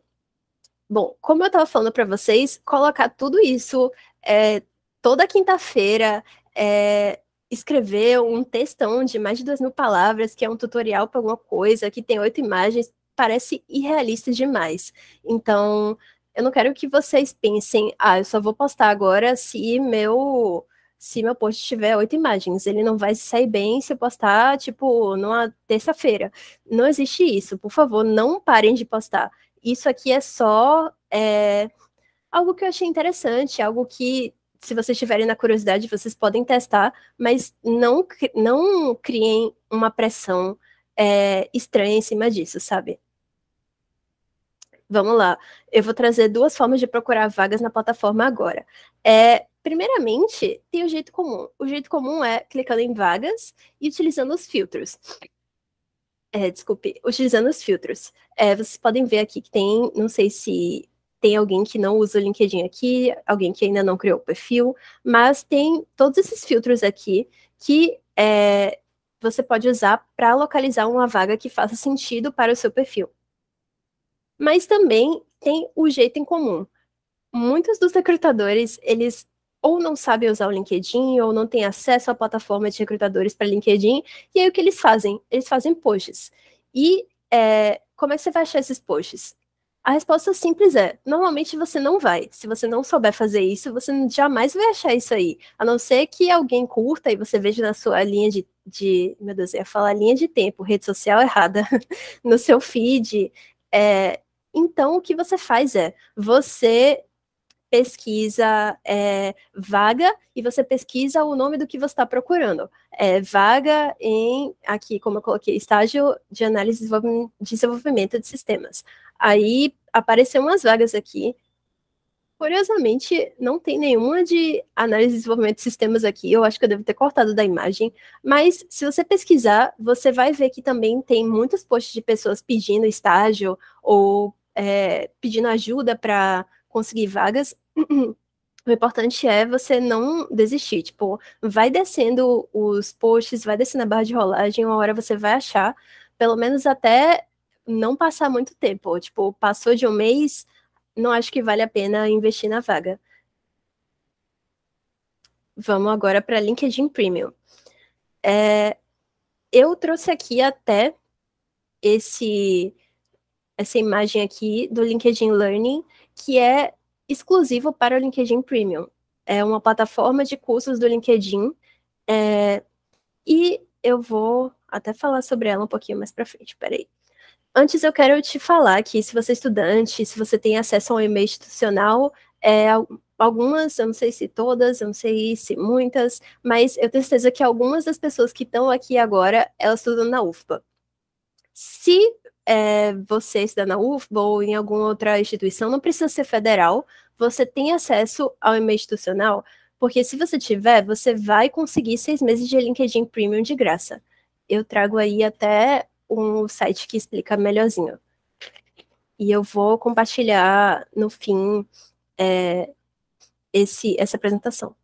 bom, como eu estava falando para vocês, colocar tudo isso é, toda quinta-feira é, escrever um textão de mais de duas mil palavras, que é um tutorial para alguma coisa, que tem oito imagens, parece irrealista demais. Então, eu não quero que vocês pensem, ah, eu só vou postar agora se meu se meu post tiver oito imagens, ele não vai sair bem se eu postar, tipo, numa terça-feira. Não existe isso. Por favor, não parem de postar. Isso aqui é só é, algo que eu achei interessante, algo que se vocês tiverem na curiosidade, vocês podem testar, mas não, não criem uma pressão é, estranha em cima disso, sabe? Vamos lá. Eu vou trazer duas formas de procurar vagas na plataforma agora. É, primeiramente, tem o jeito comum. O jeito comum é clicando em vagas e utilizando os filtros. É, desculpe, utilizando os filtros. É, vocês podem ver aqui que tem, não sei se tem alguém que não usa o LinkedIn aqui, alguém que ainda não criou o perfil, mas tem todos esses filtros aqui que é, você pode usar para localizar uma vaga que faça sentido para o seu perfil. Mas também tem o jeito em comum. Muitos dos recrutadores, eles ou não sabem usar o LinkedIn, ou não têm acesso à plataforma de recrutadores para LinkedIn, e aí o que eles fazem? Eles fazem posts. E é, como é que você vai achar esses posts? A resposta simples é: normalmente você não vai. Se você não souber fazer isso, você jamais vai achar isso aí. A não ser que alguém curta e você veja na sua linha de. de meu Deus, eu ia falar linha de tempo, rede social errada, no seu feed. É, então, o que você faz é: você pesquisa é, vaga e você pesquisa o nome do que você está procurando. É, vaga em, aqui, como eu coloquei, estágio de análise de desenvolvimento de sistemas. Aí apareceram umas vagas aqui. Curiosamente, não tem nenhuma de análise de desenvolvimento de sistemas aqui. Eu acho que eu devo ter cortado da imagem. Mas se você pesquisar, você vai ver que também tem muitos posts de pessoas pedindo estágio ou é, pedindo ajuda para conseguir vagas O importante é você não desistir. Tipo, vai descendo os posts, vai descendo a barra de rolagem, uma hora você vai achar, pelo menos até não passar muito tempo. Tipo, passou de um mês, não acho que vale a pena investir na vaga. Vamos agora para LinkedIn Premium. É, eu trouxe aqui até esse essa imagem aqui do LinkedIn Learning, que é exclusivo para o LinkedIn Premium. É uma plataforma de cursos do LinkedIn é, e eu vou até falar sobre ela um pouquinho mais para frente, peraí. Antes eu quero te falar que se você é estudante, se você tem acesso a um e-mail institucional, é, algumas, eu não sei se todas, eu não sei se muitas, mas eu tenho certeza que algumas das pessoas que estão aqui agora, elas estudam na UFBA. Se é, você estudar na UFBA ou em alguma outra instituição, não precisa ser federal, você tem acesso ao e-mail institucional, porque se você tiver, você vai conseguir seis meses de LinkedIn Premium de graça. Eu trago aí até um site que explica melhorzinho. E eu vou compartilhar no fim é, esse, essa apresentação.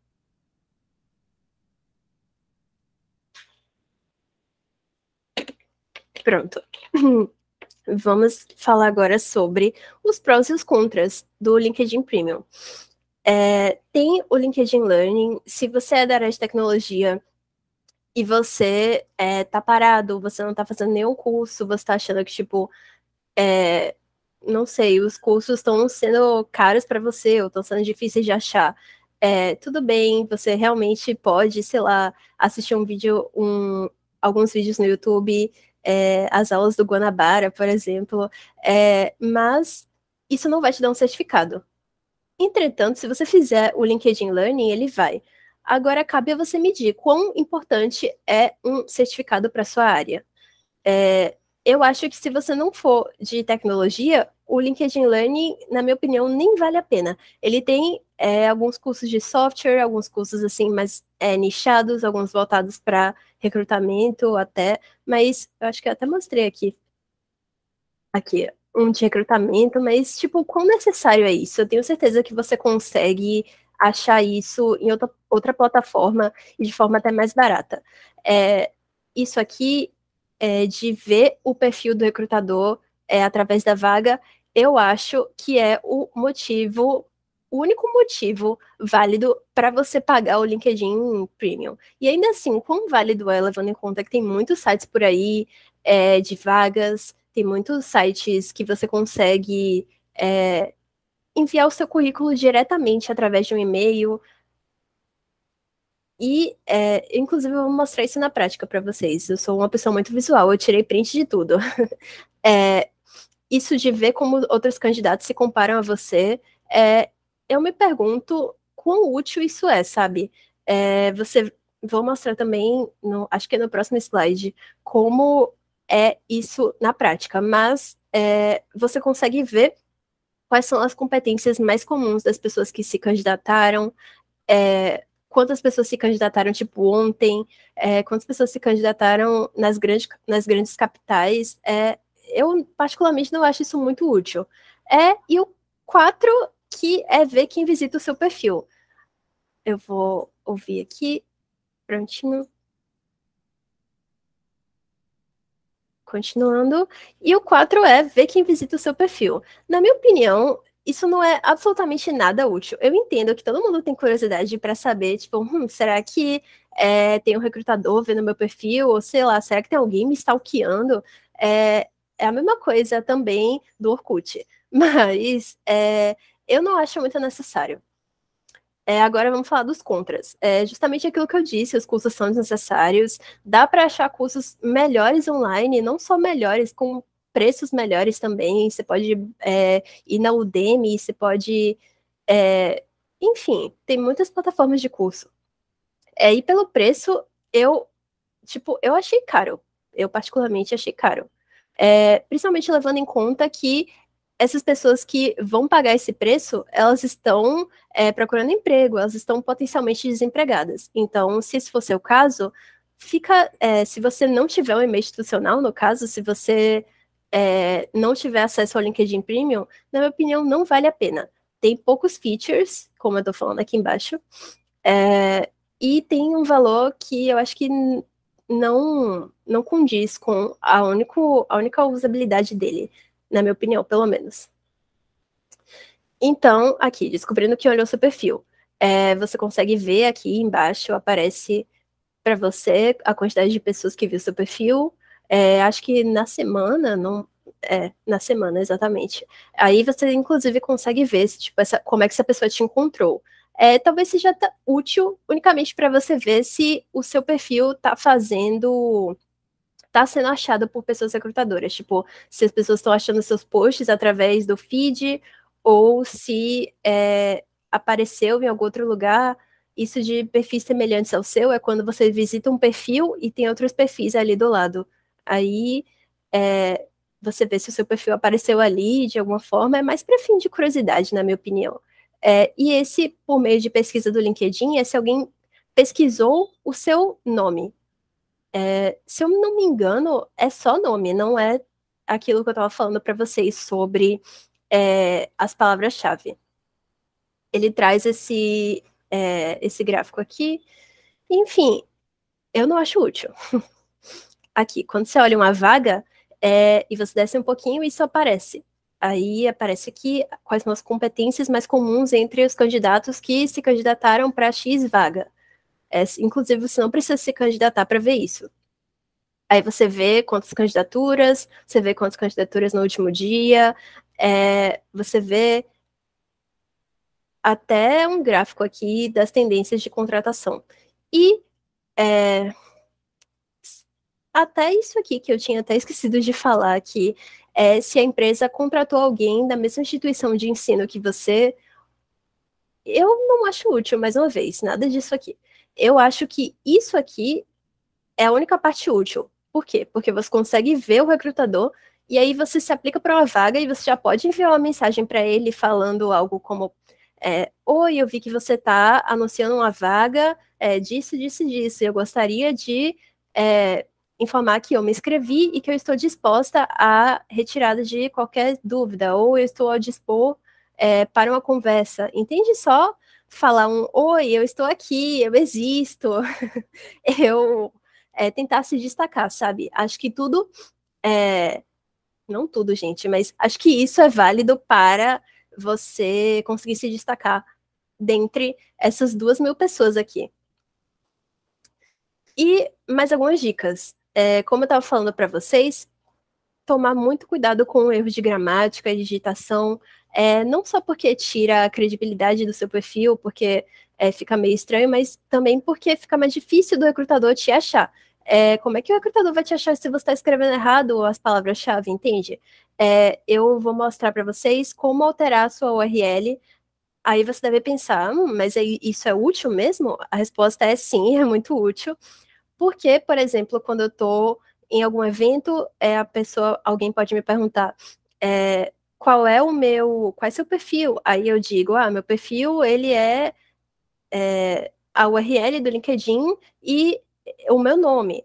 Pronto. vamos falar agora sobre os prós e os contras do LinkedIn Premium. É, tem o LinkedIn Learning, se você é da área de tecnologia e você é, tá parado, você não tá fazendo nenhum curso, você tá achando que, tipo, é, não sei, os cursos estão sendo caros para você ou estão sendo difíceis de achar. É, tudo bem, você realmente pode, sei lá, assistir um vídeo, um, alguns vídeos no YouTube é, as aulas do Guanabara, por exemplo, é, mas isso não vai te dar um certificado. Entretanto, se você fizer o LinkedIn Learning, ele vai. Agora, cabe a você medir quão importante é um certificado para sua área. É, eu acho que se você não for de tecnologia, o LinkedIn Learning, na minha opinião, nem vale a pena. Ele tem é, alguns cursos de software, alguns cursos assim mais é, nichados, alguns voltados para recrutamento até, mas eu acho que eu até mostrei aqui. Aqui, um de recrutamento, mas, tipo, quão necessário é isso? Eu tenho certeza que você consegue achar isso em outra, outra plataforma e de forma até mais barata. É, isso aqui é de ver o perfil do recrutador é, através da vaga, eu acho que é o motivo o único motivo válido para você pagar o LinkedIn Premium. E ainda assim, quão válido é, levando em conta que tem muitos sites por aí é, de vagas, tem muitos sites que você consegue é, enviar o seu currículo diretamente através de um e-mail. E, é, inclusive, eu vou mostrar isso na prática para vocês. Eu sou uma pessoa muito visual, eu tirei print de tudo. é, isso de ver como outros candidatos se comparam a você é eu me pergunto quão útil isso é, sabe? É, você vou mostrar também, no, acho que é no próximo slide, como é isso na prática, mas é, você consegue ver quais são as competências mais comuns das pessoas que se candidataram, é, quantas pessoas se candidataram, tipo, ontem, é, quantas pessoas se candidataram nas, grandes nas grandes capitais. É, eu, particularmente, não acho isso muito útil. É, e o quatro que é ver quem visita o seu perfil. Eu vou ouvir aqui. Prontinho. Continuando. E o 4 é ver quem visita o seu perfil. Na minha opinião, isso não é absolutamente nada útil. Eu entendo que todo mundo tem curiosidade para saber, tipo, hum, será que é, tem um recrutador vendo meu perfil? Ou sei lá, será que tem alguém me stalkeando? É, é a mesma coisa também do Orkut. Mas é, eu não acho muito necessário. É, agora vamos falar dos contras. É justamente aquilo que eu disse, os cursos são desnecessários. Dá para achar cursos melhores online, não só melhores, com preços melhores também. Você pode é, ir na Udemy, você pode. É, enfim, tem muitas plataformas de curso. É, e pelo preço, eu, tipo, eu achei caro. Eu particularmente achei caro. É, principalmente levando em conta que essas pessoas que vão pagar esse preço, elas estão é, procurando emprego, elas estão potencialmente desempregadas. Então, se esse fosse o caso, fica. É, se você não tiver um e-mail institucional, no caso, se você é, não tiver acesso ao LinkedIn Premium, na minha opinião, não vale a pena. Tem poucos features, como eu estou falando aqui embaixo, é, e tem um valor que eu acho que não não condiz com a, único, a única usabilidade dele na minha opinião, pelo menos. Então, aqui, descobrindo quem olhou seu perfil. É, você consegue ver aqui embaixo, aparece para você a quantidade de pessoas que viu seu perfil. É, acho que na semana, não. É, na semana, exatamente. Aí você, inclusive, consegue ver se, tipo, essa, como é que essa pessoa te encontrou. É, talvez seja útil unicamente para você ver se o seu perfil está fazendo está sendo achada por pessoas recrutadoras. Tipo, se as pessoas estão achando seus posts através do feed ou se é, apareceu em algum outro lugar. Isso de perfis semelhantes ao seu é quando você visita um perfil e tem outros perfis ali do lado. Aí é, você vê se o seu perfil apareceu ali de alguma forma, é mais para fim de curiosidade, na minha opinião. É, e esse, por meio de pesquisa do LinkedIn, é se alguém pesquisou o seu nome. É, se eu não me engano, é só nome, não é aquilo que eu estava falando para vocês sobre é, as palavras-chave. Ele traz esse, é, esse gráfico aqui. Enfim, eu não acho útil. aqui, quando você olha uma vaga é, e você desce um pouquinho, isso aparece. Aí aparece aqui quais são as competências mais comuns entre os candidatos que se candidataram para X vaga. É, inclusive, você não precisa se candidatar para ver isso. Aí você vê quantas candidaturas, você vê quantas candidaturas no último dia, é, você vê até um gráfico aqui das tendências de contratação. E é, até isso aqui que eu tinha até esquecido de falar aqui, é se a empresa contratou alguém da mesma instituição de ensino que você, eu não acho útil, mais uma vez, nada disso aqui eu acho que isso aqui é a única parte útil. Por quê? Porque você consegue ver o recrutador e aí você se aplica para uma vaga e você já pode enviar uma mensagem para ele falando algo como é, Oi, eu vi que você está anunciando uma vaga é, disso, disso, disso. Eu gostaria de é, informar que eu me inscrevi e que eu estou disposta a retirada de qualquer dúvida ou eu estou a dispor é, para uma conversa. Entende só falar um oi, eu estou aqui, eu existo, eu é, tentar se destacar, sabe? Acho que tudo é, não tudo, gente, mas acho que isso é válido para você conseguir se destacar dentre essas duas mil pessoas aqui. E mais algumas dicas. É, como eu estava falando para vocês, tomar muito cuidado com erros de gramática, digitação, é, não só porque tira a credibilidade do seu perfil, porque é, fica meio estranho, mas também porque fica mais difícil do recrutador te achar. É, como é que o recrutador vai te achar se você está escrevendo errado as palavras-chave, entende? É, eu vou mostrar para vocês como alterar a sua URL. Aí você deve pensar, hum, mas isso é útil mesmo? A resposta é sim, é muito útil. Porque, por exemplo, quando eu estou em algum evento, é, a pessoa, alguém pode me perguntar, é, qual é o meu, qual é seu perfil? Aí eu digo, ah, meu perfil, ele é, é a URL do LinkedIn e o meu nome.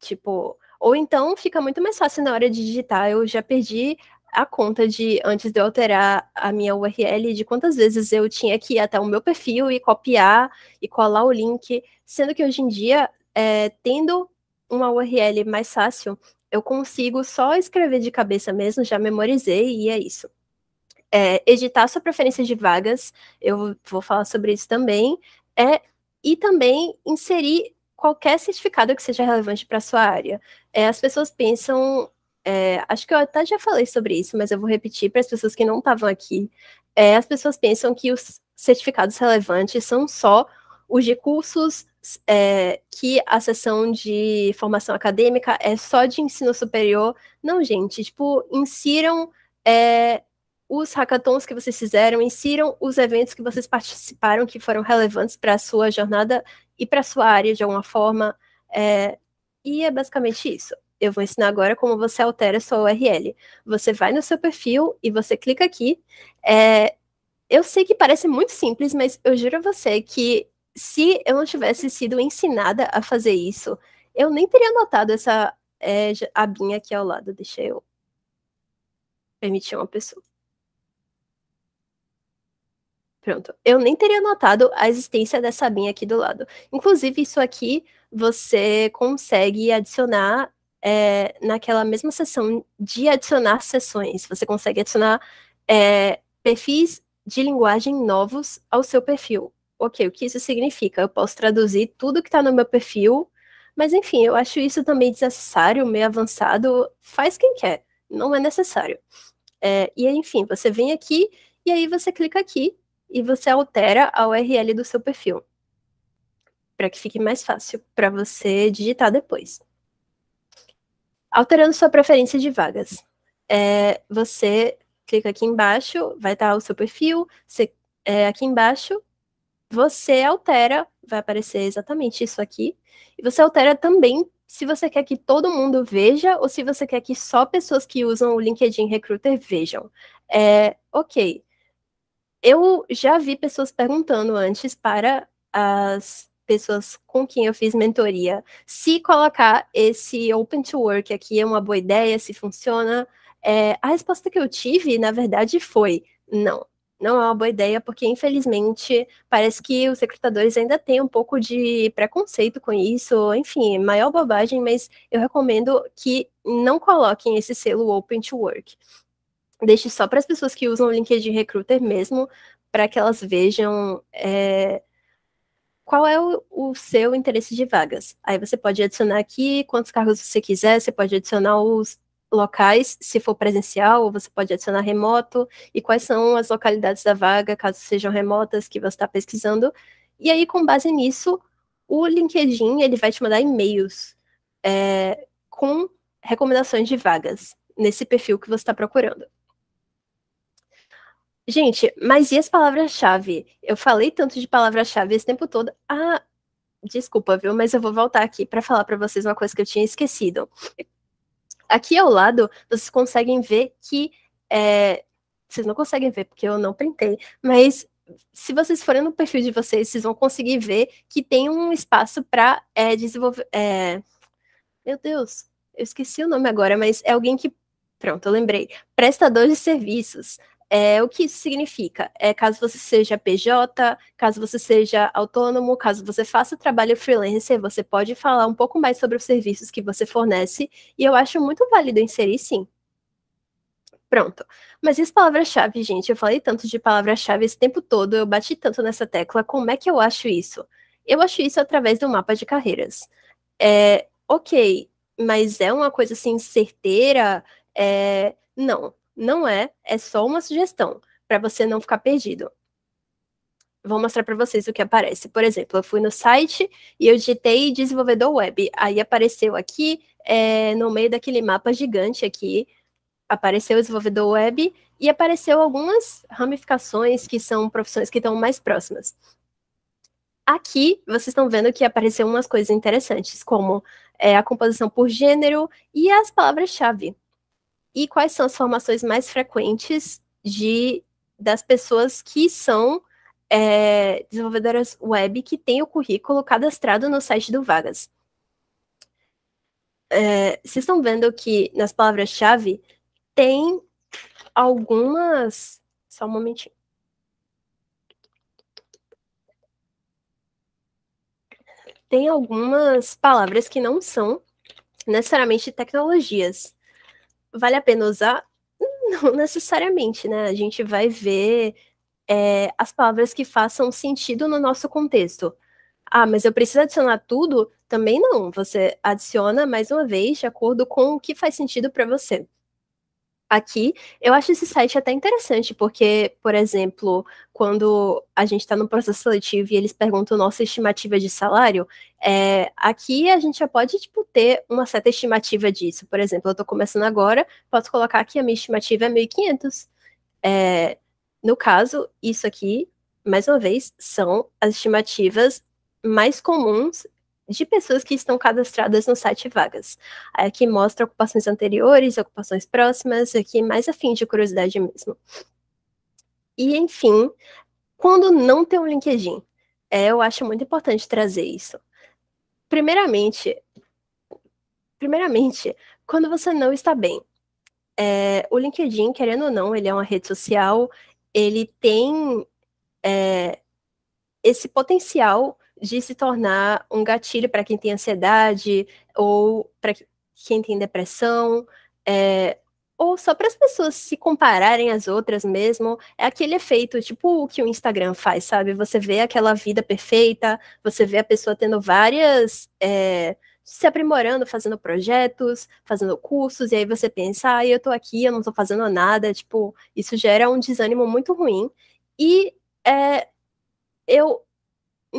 Tipo, ou então fica muito mais fácil na hora de digitar. Eu já perdi a conta de antes de eu alterar a minha URL, de quantas vezes eu tinha que ir até o meu perfil e copiar e colar o link, sendo que hoje em dia, é, tendo uma URL mais fácil, eu consigo só escrever de cabeça mesmo, já memorizei e é isso. É, editar sua preferência de vagas, eu vou falar sobre isso também, é, e também inserir qualquer certificado que seja relevante para sua área. É, as pessoas pensam, é, acho que eu até já falei sobre isso, mas eu vou repetir para as pessoas que não estavam aqui. É, as pessoas pensam que os certificados relevantes são só os recursos é, que a sessão de formação acadêmica é só de ensino superior. Não, gente, tipo, insiram é, os hackathons que vocês fizeram, insiram os eventos que vocês participaram que foram relevantes para a sua jornada e para a sua área de alguma forma. É, e é basicamente isso. Eu vou ensinar agora como você altera a sua URL. Você vai no seu perfil e você clica aqui. É, eu sei que parece muito simples, mas eu juro a você que se eu não tivesse sido ensinada a fazer isso, eu nem teria notado essa é, abinha aqui ao lado. Deixa eu permitir uma pessoa. Pronto. Eu nem teria notado a existência dessa abinha aqui do lado. Inclusive, isso aqui você consegue adicionar é, naquela mesma sessão de adicionar sessões. Você consegue adicionar é, perfis de linguagem novos ao seu perfil ok, o que isso significa? Eu posso traduzir tudo que está no meu perfil, mas enfim, eu acho isso também desnecessário, meio avançado. Faz quem quer, não é necessário. É, e enfim, você vem aqui e aí você clica aqui e você altera a URL do seu perfil para que fique mais fácil para você digitar depois. Alterando sua preferência de vagas, é, você clica aqui embaixo, vai estar tá o seu perfil, você, é, aqui embaixo você altera, vai aparecer exatamente isso aqui, e você altera também se você quer que todo mundo veja ou se você quer que só pessoas que usam o LinkedIn Recruiter vejam. É, ok. Eu já vi pessoas perguntando antes para as pessoas com quem eu fiz mentoria se colocar esse Open to Work aqui é uma boa ideia, se funciona. É, a resposta que eu tive, na verdade, foi não não é uma boa ideia, porque infelizmente parece que os recrutadores ainda têm um pouco de preconceito com isso, enfim, é maior bobagem, mas eu recomendo que não coloquem esse selo Open to Work. Deixe só para as pessoas que usam o LinkedIn Recruiter mesmo, para que elas vejam é, qual é o, o seu interesse de vagas. Aí você pode adicionar aqui quantos cargos você quiser, você pode adicionar os locais, se for presencial, você pode adicionar remoto, e quais são as localidades da vaga, caso sejam remotas, que você está pesquisando. E aí, com base nisso, o LinkedIn ele vai te mandar e-mails é, com recomendações de vagas nesse perfil que você está procurando. Gente, mas e as palavras-chave? Eu falei tanto de palavras chave esse tempo todo. Ah, desculpa, viu? Mas eu vou voltar aqui para falar para vocês uma coisa que eu tinha esquecido. Aqui ao lado, vocês conseguem ver que. É, vocês não conseguem ver, porque eu não printei, mas se vocês forem no perfil de vocês, vocês vão conseguir ver que tem um espaço para é, desenvolver. É... Meu Deus, eu esqueci o nome agora, mas é alguém que. Pronto, eu lembrei. Prestador de serviços. É, o que isso significa? É caso você seja PJ, caso você seja autônomo, caso você faça trabalho freelancer, você pode falar um pouco mais sobre os serviços que você fornece, e eu acho muito válido inserir sim. Pronto. Mas e as palavras-chave, gente? Eu falei tanto de palavras-chave esse tempo todo, eu bati tanto nessa tecla, como é que eu acho isso? Eu acho isso através do mapa de carreiras. É, ok, mas é uma coisa assim certeira? É, não, não é, é só uma sugestão, para você não ficar perdido. Vou mostrar para vocês o que aparece. Por exemplo, eu fui no site e eu digitei desenvolvedor web. Aí apareceu aqui, é, no meio daquele mapa gigante aqui, apareceu o desenvolvedor web e apareceu algumas ramificações que são profissões que estão mais próximas. Aqui, vocês estão vendo que apareceram umas coisas interessantes, como é, a composição por gênero e as palavras-chave e quais são as formações mais frequentes de das pessoas que são é, desenvolvedoras web que têm o currículo cadastrado no site do Vagas. É, vocês estão vendo que nas palavras-chave tem algumas. Só um momentinho. Tem algumas palavras que não são necessariamente tecnologias vale a pena usar? Não necessariamente, né? A gente vai ver é, as palavras que façam sentido no nosso contexto. Ah, mas eu preciso adicionar tudo? Também não. Você adiciona mais uma vez de acordo com o que faz sentido para você aqui. Eu acho esse site até interessante, porque, por exemplo, quando a gente está no processo seletivo e eles perguntam nossa estimativa de salário, é, aqui a gente já pode tipo, ter uma certa estimativa disso. Por exemplo, eu estou começando agora, posso colocar que a minha estimativa é 1.500. É, no caso, isso aqui, mais uma vez, são as estimativas mais comuns de pessoas que estão cadastradas no site Vagas. Aqui mostra ocupações anteriores, ocupações próximas, aqui mais a fim de curiosidade mesmo. E, enfim, quando não tem um LinkedIn? É, eu acho muito importante trazer isso. Primeiramente, primeiramente, quando você não está bem. É, o LinkedIn, querendo ou não, ele é uma rede social, ele tem é, esse potencial de se tornar um gatilho para quem tem ansiedade ou para quem tem depressão, é, ou só para as pessoas se compararem às outras mesmo. É aquele efeito, tipo o que o Instagram faz, sabe? Você vê aquela vida perfeita, você vê a pessoa tendo várias. É, se aprimorando, fazendo projetos, fazendo cursos, e aí você pensa, ah, eu tô aqui, eu não estou fazendo nada, tipo, isso gera um desânimo muito ruim. E é, eu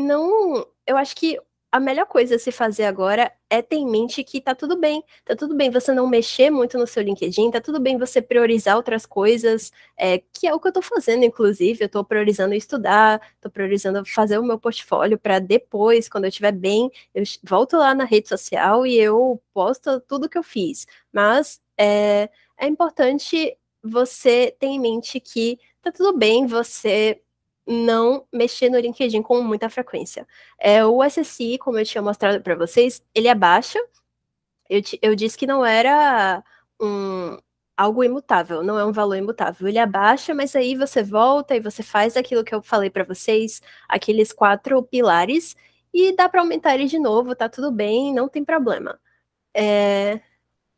não. Eu acho que a melhor coisa a se fazer agora é ter em mente que tá tudo bem. Tá tudo bem você não mexer muito no seu LinkedIn, tá tudo bem você priorizar outras coisas, é, que é o que eu tô fazendo, inclusive. Eu tô priorizando estudar, tô priorizando fazer o meu portfólio para depois, quando eu estiver bem, eu volto lá na rede social e eu posto tudo que eu fiz. Mas é, é importante você ter em mente que tá tudo bem você não mexer no LinkedIn com muita frequência. É, o SSI, como eu tinha mostrado para vocês, ele abaixa. É eu, eu disse que não era um, algo imutável, não é um valor imutável. Ele abaixa, é mas aí você volta e você faz aquilo que eu falei para vocês, aqueles quatro pilares, e dá para aumentar ele de novo, tá tudo bem, não tem problema. É...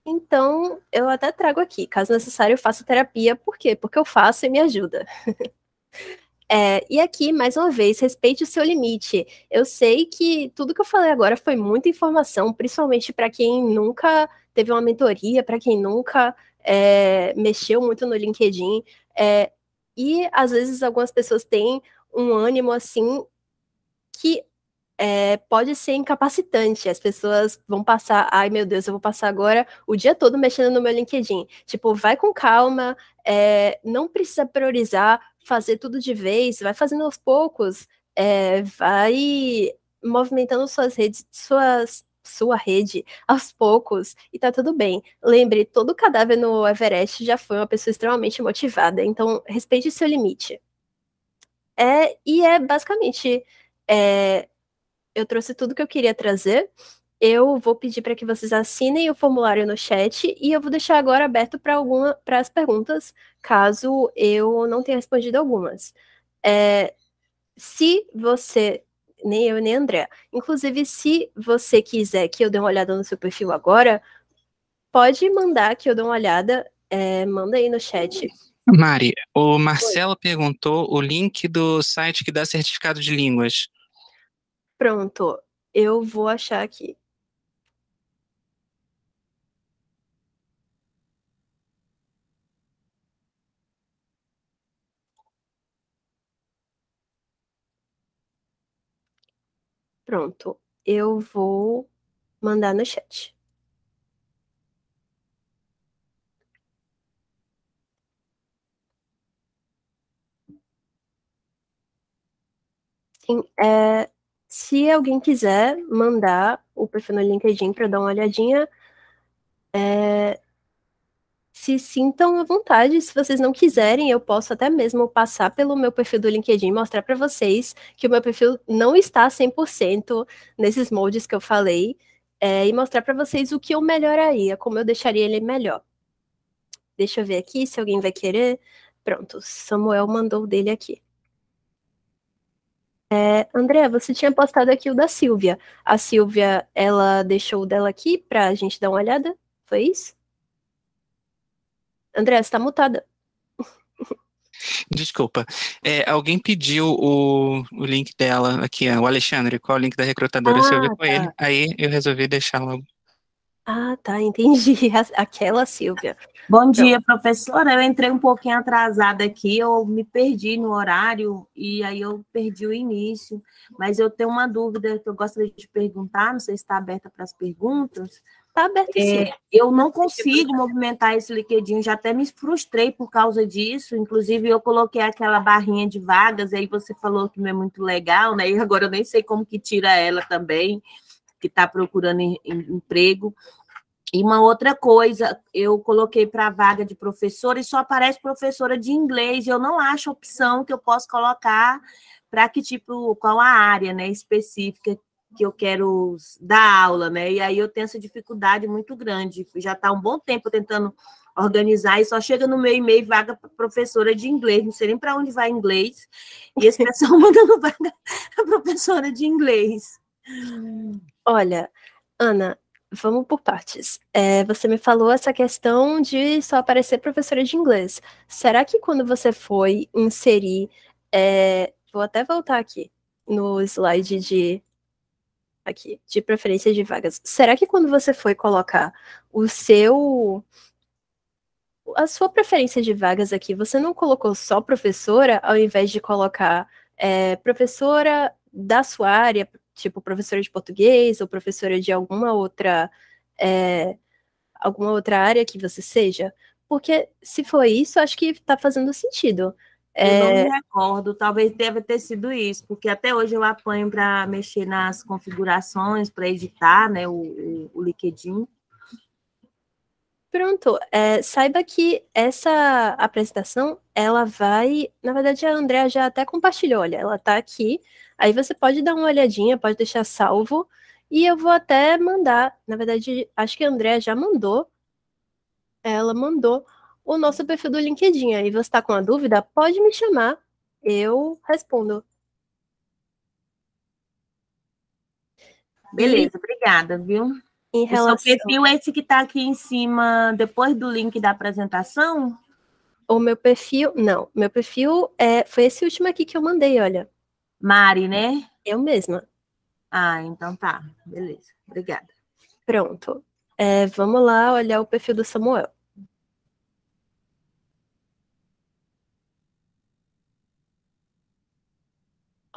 Então, eu até trago aqui, caso necessário, eu faço terapia, por quê? Porque eu faço e me ajuda. É, e aqui, mais uma vez, respeite o seu limite. Eu sei que tudo que eu falei agora foi muita informação, principalmente para quem nunca teve uma mentoria, para quem nunca é, mexeu muito no LinkedIn. É, e às vezes algumas pessoas têm um ânimo assim que é, pode ser incapacitante. As pessoas vão passar, ai meu Deus, eu vou passar agora o dia todo mexendo no meu LinkedIn. Tipo, vai com calma, é, não precisa priorizar fazer tudo de vez, vai fazendo aos poucos, é, vai movimentando suas redes, suas sua rede aos poucos e tá tudo bem. Lembre, todo cadáver no Everest já foi uma pessoa extremamente motivada, então respeite seu limite. É, e é basicamente, é, eu trouxe tudo que eu queria trazer eu vou pedir para que vocês assinem o formulário no chat e eu vou deixar agora aberto para para as perguntas, caso eu não tenha respondido algumas. É, se você nem eu nem André, inclusive se você quiser que eu dê uma olhada no seu perfil agora, pode mandar que eu dê uma olhada. É, manda aí no chat. Mari, o Marcelo Oi. perguntou o link do site que dá certificado de línguas. Pronto, eu vou achar aqui. pronto. Eu vou mandar no chat. Sim, é, se alguém quiser mandar o perfil no LinkedIn para dar uma olhadinha, é, se sintam à vontade. Se vocês não quiserem, eu posso até mesmo passar pelo meu perfil do LinkedIn, e mostrar para vocês que o meu perfil não está 100% nesses moldes que eu falei, é, e mostrar para vocês o que eu melhoraria, como eu deixaria ele melhor. Deixa eu ver aqui se alguém vai querer. Pronto, Samuel mandou o dele aqui. É, André, você tinha postado aqui o da Silvia. A Silvia, ela deixou o dela aqui para a gente dar uma olhada? Foi isso? André, você tá mutada. Desculpa. É, alguém pediu o, o link dela aqui, o Alexandre, qual é o link da recrutadora, ah, se eu ah, tá. ele. Aí eu resolvi deixar logo. Ah, tá, entendi. Aquela Silvia. Bom então, dia, professora. Eu entrei um pouquinho atrasada aqui, eu me perdi no horário e aí eu perdi o início. Mas eu tenho uma dúvida que eu gostaria de perguntar, não sei se está aberta para as perguntas, Tá aberto assim. é, Eu não tipo consigo movimentar esse LinkedIn, já até me frustrei por causa disso. Inclusive, eu coloquei aquela barrinha de vagas, aí você falou que não é muito legal, né? E agora eu nem sei como que tira ela também, que está procurando em, em, emprego. E uma outra coisa, eu coloquei para vaga de professora e só aparece professora de inglês. Eu não acho opção que eu posso colocar para que tipo, qual a área né, específica que eu quero dar aula, né? E aí eu tenho essa dificuldade muito grande. Já está um bom tempo tentando organizar e só chega no meu e-mail vaga para professora de inglês, não sei nem para onde vai inglês. E esse pessoal mandando vaga para professora de inglês. Olha, Ana, vamos por partes. É, você me falou essa questão de só aparecer professora de inglês. Será que quando você foi inserir, é, vou até voltar aqui no slide de aqui, de preferência de vagas. Será que quando você foi colocar o seu a sua preferência de vagas aqui, você não colocou só professora, ao invés de colocar é, professora da sua área, tipo professora de português ou professora de alguma outra é, alguma outra área que você seja? Porque se for isso, acho que está fazendo sentido. É... Eu não me é, recordo, talvez deve ter sido isso, porque até hoje eu apanho para mexer nas configurações, para editar né, o, o, LinkedIn. Pronto, é, saiba que essa apresentação, ela vai, na verdade a Andrea já até compartilhou, olha, ela está aqui, aí você pode dar uma olhadinha, pode deixar salvo, e eu vou até mandar, na verdade, acho que a Andrea já mandou, ela mandou o nosso perfil do LinkedIn. e você está com a dúvida, pode me chamar, eu respondo. Beleza, obrigada, viu? Em relação... O seu perfil é esse que está aqui em cima, depois do link da apresentação? O meu perfil, não, meu perfil é, foi esse último aqui que eu mandei, olha. Mari, né? Eu mesma. Ah, então tá, beleza, obrigada. Pronto, é, vamos lá olhar o perfil do Samuel.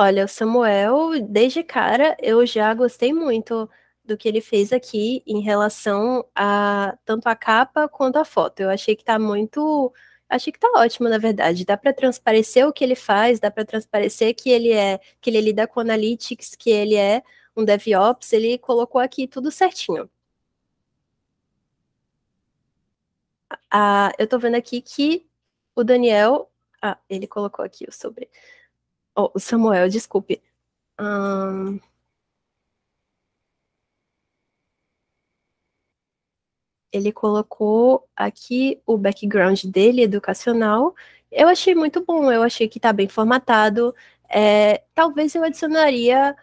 Olha, o Samuel, desde cara, eu já gostei muito do que ele fez aqui em relação a tanto a capa quanto a foto. Eu achei que tá muito. Achei que tá ótimo, na verdade. Dá para transparecer o que ele faz, dá para transparecer que ele é, que ele lida com analytics, que ele é um DevOps, ele colocou aqui tudo certinho. Ah, eu tô vendo aqui que o Daniel. Ah, ele colocou aqui o sobre. Oh, Samuel, desculpe. Um... Ele colocou aqui o background dele, educacional. Eu achei muito bom, eu achei que está bem formatado. É, talvez eu adicionaria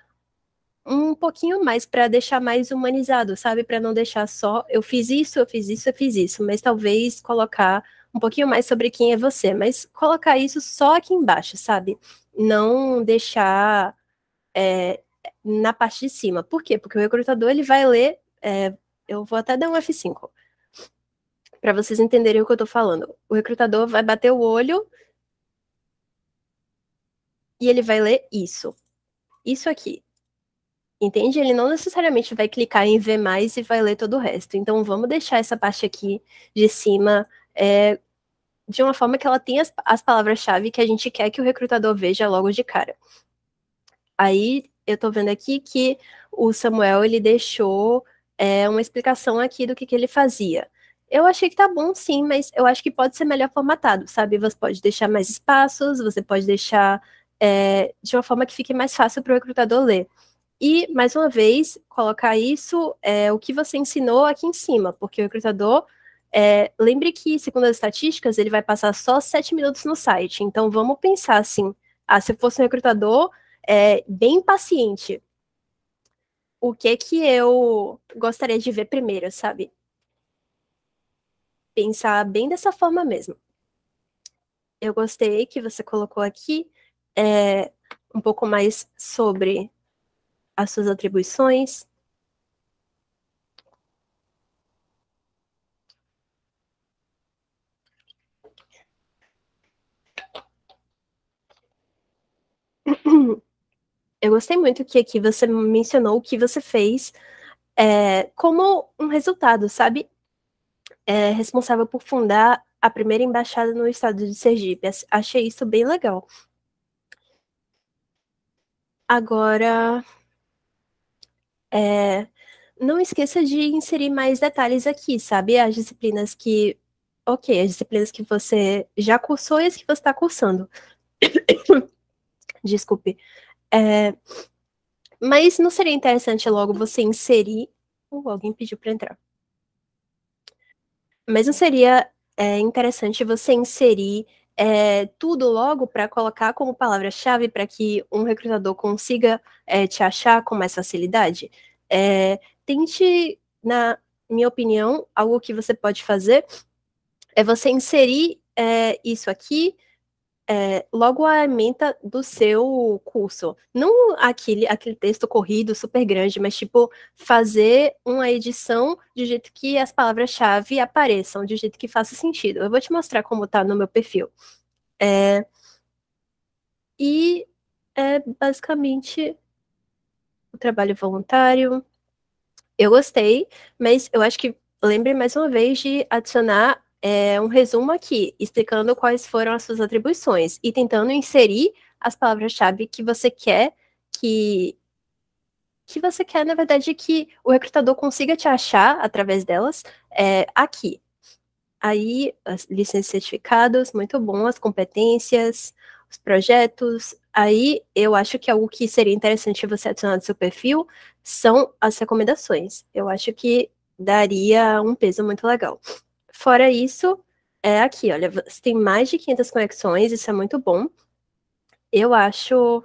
um pouquinho mais para deixar mais humanizado, sabe? Para não deixar só eu fiz isso, eu fiz isso, eu fiz isso, mas talvez colocar um pouquinho mais sobre quem é você, mas colocar isso só aqui embaixo, sabe? Não deixar é, na parte de cima. Por quê? Porque o recrutador ele vai ler. É, eu vou até dar um F5 para vocês entenderem o que eu estou falando. O recrutador vai bater o olho e ele vai ler isso. Isso aqui. Entende? Ele não necessariamente vai clicar em ver mais e vai ler todo o resto. Então vamos deixar essa parte aqui de cima é, de uma forma que ela tenha as, as palavras-chave que a gente quer que o recrutador veja logo de cara. Aí eu estou vendo aqui que o Samuel ele deixou é, uma explicação aqui do que, que ele fazia. Eu achei que tá bom, sim, mas eu acho que pode ser melhor formatado, sabe? Você pode deixar mais espaços, você pode deixar é, de uma forma que fique mais fácil para o recrutador ler. E, mais uma vez, colocar isso, é, o que você ensinou aqui em cima, porque o recrutador é, lembre que, segundo as estatísticas, ele vai passar só sete minutos no site. Então vamos pensar assim: ah, se eu fosse um recrutador é, bem paciente, o que que eu gostaria de ver primeiro, sabe? Pensar bem dessa forma mesmo. Eu gostei que você colocou aqui é, um pouco mais sobre as suas atribuições, eu gostei muito que aqui você mencionou o que você fez é, como um resultado, sabe? É, responsável por fundar a primeira embaixada no estado de Sergipe. Achei isso bem legal. Agora, é, não esqueça de inserir mais detalhes aqui, sabe? As disciplinas que. Ok, as disciplinas que você já cursou e as que você está cursando. Desculpe. É, mas não seria interessante logo você inserir. Uh, alguém pediu para entrar. Mas não seria é, interessante você inserir é, tudo logo para colocar como palavra-chave para que um recrutador consiga é, te achar com mais facilidade? É, tente, na minha opinião, algo que você pode fazer é você inserir é, isso aqui é, logo a ementa do seu curso. Não aquele, aquele texto corrido, super grande, mas tipo, fazer uma edição de jeito que as palavras-chave apareçam, de jeito que faça sentido. Eu vou te mostrar como tá no meu perfil. É, e é basicamente o trabalho voluntário. Eu gostei, mas eu acho que lembre mais uma vez de adicionar é, um resumo aqui, explicando quais foram as suas atribuições e tentando inserir as palavras-chave que você quer que que você quer, na verdade, que o recrutador consiga te achar através delas é, aqui. Aí, as licenças certificados muito bom, as competências, os projetos. Aí, eu acho que algo que seria interessante você adicionar no seu perfil são as recomendações. Eu acho que daria um peso muito legal. Fora isso, é aqui, olha, você tem mais de 500 conexões, isso é muito bom. Eu acho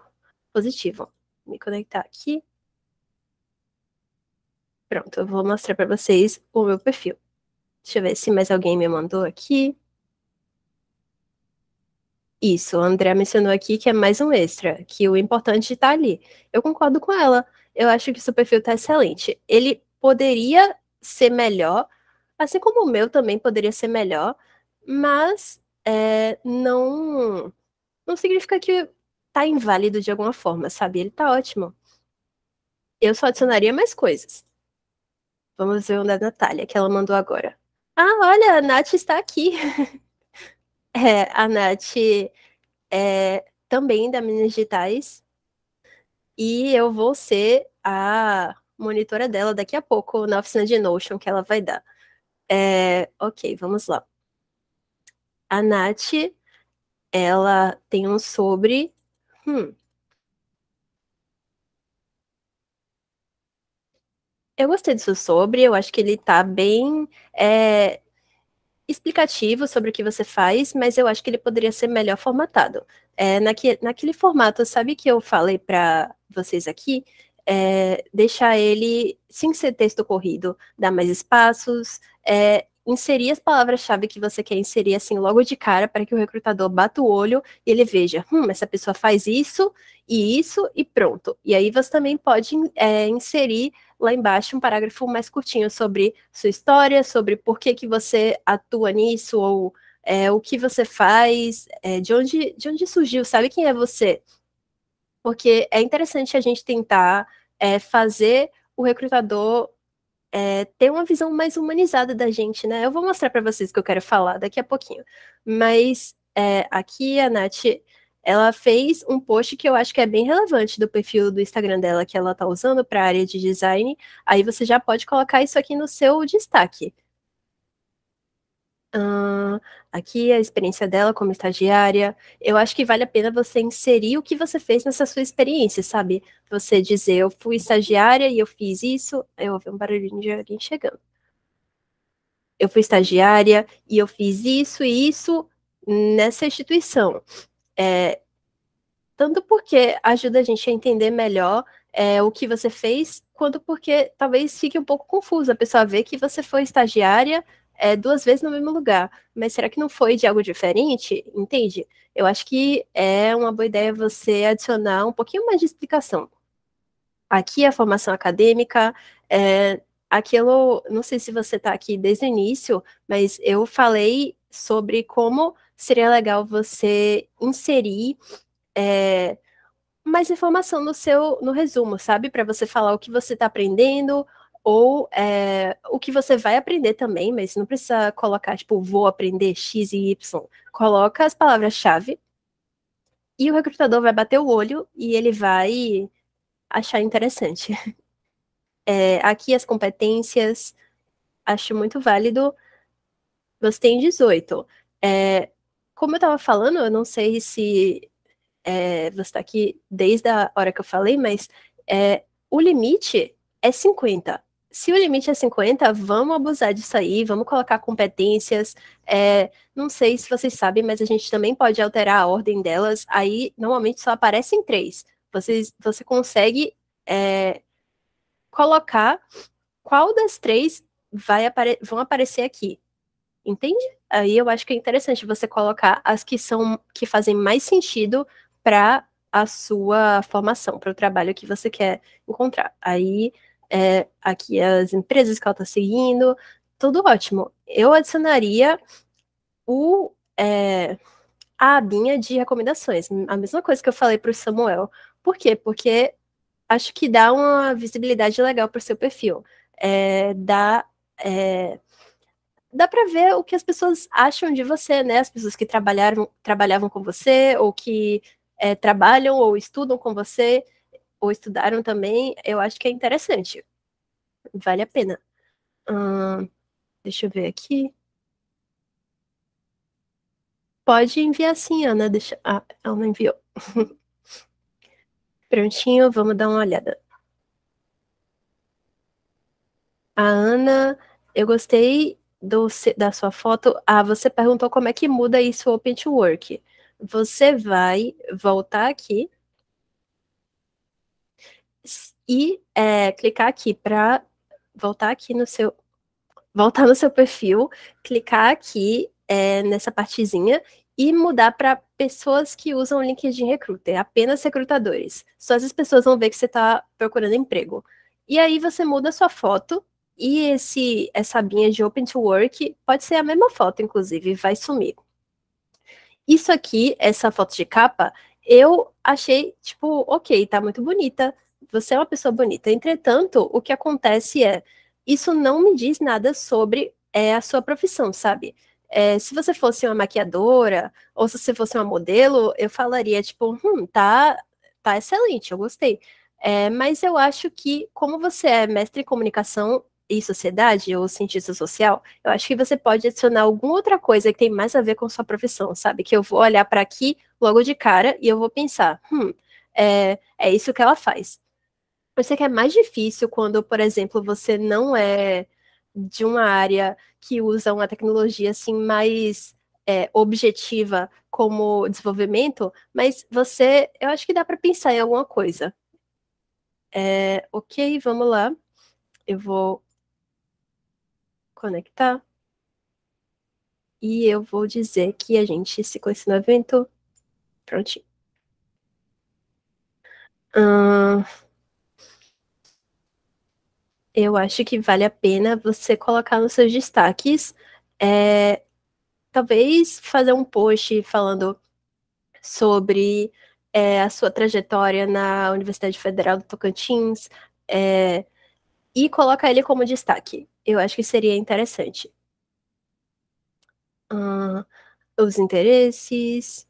positivo. Me conectar aqui. Pronto, eu vou mostrar para vocês o meu perfil. Deixa eu ver se mais alguém me mandou aqui. Isso, a André mencionou aqui que é mais um extra, que o importante está ali. Eu concordo com ela. Eu acho que o seu perfil está excelente. Ele poderia ser melhor, assim como o meu também poderia ser melhor, mas é, não, não significa que tá inválido de alguma forma, sabe? Ele tá ótimo. Eu só adicionaria mais coisas. Vamos ver é a Natália, que ela mandou agora. Ah, olha, a Nath está aqui. é, a Nath é também da Minas Digitais. E eu vou ser a monitora dela daqui a pouco na oficina de Notion que ela vai dar. É, ok, vamos lá. A Nath, ela tem um sobre. Hum, eu gostei disso sobre, eu acho que ele está bem é, explicativo sobre o que você faz, mas eu acho que ele poderia ser melhor formatado. É, naquele formato, sabe que eu falei para vocês aqui? É, deixar ele, sem ser texto corrido, dar mais espaços, é inserir as palavras-chave que você quer inserir assim logo de cara para que o recrutador bata o olho e ele veja, hum, essa pessoa faz isso e isso e pronto. E aí você também pode é, inserir lá embaixo um parágrafo mais curtinho sobre sua história, sobre por que que você atua nisso ou é, o que você faz, é, de onde de onde surgiu, sabe quem é você? Porque é interessante a gente tentar é, fazer o recrutador é, ter uma visão mais humanizada da gente, né? Eu vou mostrar para vocês o que eu quero falar daqui a pouquinho. Mas é, aqui a Nath, ela fez um post que eu acho que é bem relevante do perfil do Instagram dela que ela tá usando para a área de design. Aí você já pode colocar isso aqui no seu destaque. Uh, aqui a experiência dela como estagiária. Eu acho que vale a pena você inserir o que você fez nessa sua experiência, sabe? Você dizer, eu fui estagiária e eu fiz isso. Eu ouvi um barulhinho de alguém chegando. Eu fui estagiária e eu fiz isso e isso nessa instituição. É, tanto porque ajuda a gente a entender melhor é, o que você fez, quanto porque talvez fique um pouco confuso. A pessoa vê que você foi estagiária é, duas vezes no mesmo lugar. Mas será que não foi de algo diferente? Entende? Eu acho que é uma boa ideia você adicionar um pouquinho mais de explicação. Aqui a formação acadêmica, é, aquilo, não sei se você está aqui desde o início, mas eu falei sobre como seria legal você inserir é, mais informação no seu no resumo, sabe? Para você falar o que você está aprendendo, ou é, o que você vai aprender também, mas não precisa colocar, tipo, vou aprender X e Y. Coloca as palavras-chave e o recrutador vai bater o olho e ele vai achar interessante. É, aqui as competências, acho muito válido. Você tem 18. É, como eu estava falando, eu não sei se é, você está aqui desde a hora que eu falei, mas é, o limite é 50 se o limite é 50, vamos abusar disso aí, vamos colocar competências. É, não sei se vocês sabem, mas a gente também pode alterar a ordem delas. Aí, normalmente, só aparecem três. Você, você consegue é, colocar qual das três vai apare vão aparecer aqui. Entende? Aí eu acho que é interessante você colocar as que são que fazem mais sentido para a sua formação, para o trabalho que você quer encontrar. Aí é, aqui as empresas que ela está seguindo, tudo ótimo. Eu adicionaria o, é, a abinha de recomendações, a mesma coisa que eu falei para o Samuel. Por quê? Porque acho que dá uma visibilidade legal para o seu perfil. É, dá é, dá para ver o que as pessoas acham de você, né? As pessoas que trabalharam, trabalhavam com você, ou que é, trabalham ou estudam com você ou estudaram também, eu acho que é interessante. Vale a pena. Hum, deixa eu ver aqui. Pode enviar sim, Ana. Deixa... Ah, ela não enviou. Prontinho, vamos dar uma olhada. A Ana, eu gostei do, da sua foto. Ah, você perguntou como é que muda isso o Open to Work. Você vai voltar aqui e é, clicar aqui para voltar aqui no seu voltar no seu perfil, clicar aqui é, nessa partezinha e mudar para pessoas que usam LinkedIn Recruiter, apenas recrutadores. Só as pessoas vão ver que você está procurando emprego. E aí você muda a sua foto e esse essa abinha de Open to Work pode ser a mesma foto, inclusive, vai sumir. Isso aqui, essa foto de capa, eu achei, tipo, ok, tá muito bonita, você é uma pessoa bonita. Entretanto, o que acontece é, isso não me diz nada sobre é, a sua profissão, sabe? É, se você fosse uma maquiadora ou se você fosse uma modelo, eu falaria tipo, hum, tá, tá excelente, eu gostei. É, mas eu acho que como você é mestre em comunicação e sociedade ou cientista social, eu acho que você pode adicionar alguma outra coisa que tem mais a ver com sua profissão, sabe? Que eu vou olhar para aqui logo de cara e eu vou pensar, hum, é, é isso que ela faz. Eu sei que é mais difícil quando, por exemplo, você não é de uma área que usa uma tecnologia assim mais é, objetiva como desenvolvimento, mas você, eu acho que dá para pensar em alguma coisa. É, ok, vamos lá. Eu vou conectar. E eu vou dizer que a gente se conhece no evento. Prontinho. Uh eu acho que vale a pena você colocar nos seus destaques, é, talvez fazer um post falando sobre é, a sua trajetória na Universidade Federal do Tocantins é, e colocar ele como destaque. Eu acho que seria interessante. Uh, os interesses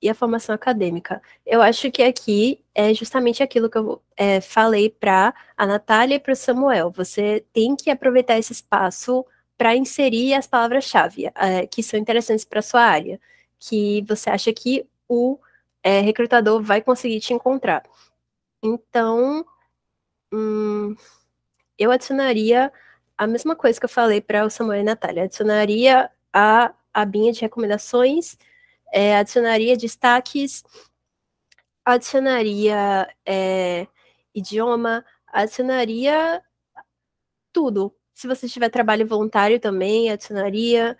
e a formação acadêmica. Eu acho que aqui é justamente aquilo que eu é, falei para a Natália e para o Samuel. Você tem que aproveitar esse espaço para inserir as palavras-chave é, que são interessantes para sua área, que você acha que o é, recrutador vai conseguir te encontrar. Então, hum, eu adicionaria a mesma coisa que eu falei para o Samuel e a Natália. Adicionaria a binha de recomendações é, adicionaria destaques, adicionaria é, idioma, adicionaria tudo. Se você tiver trabalho voluntário também, adicionaria.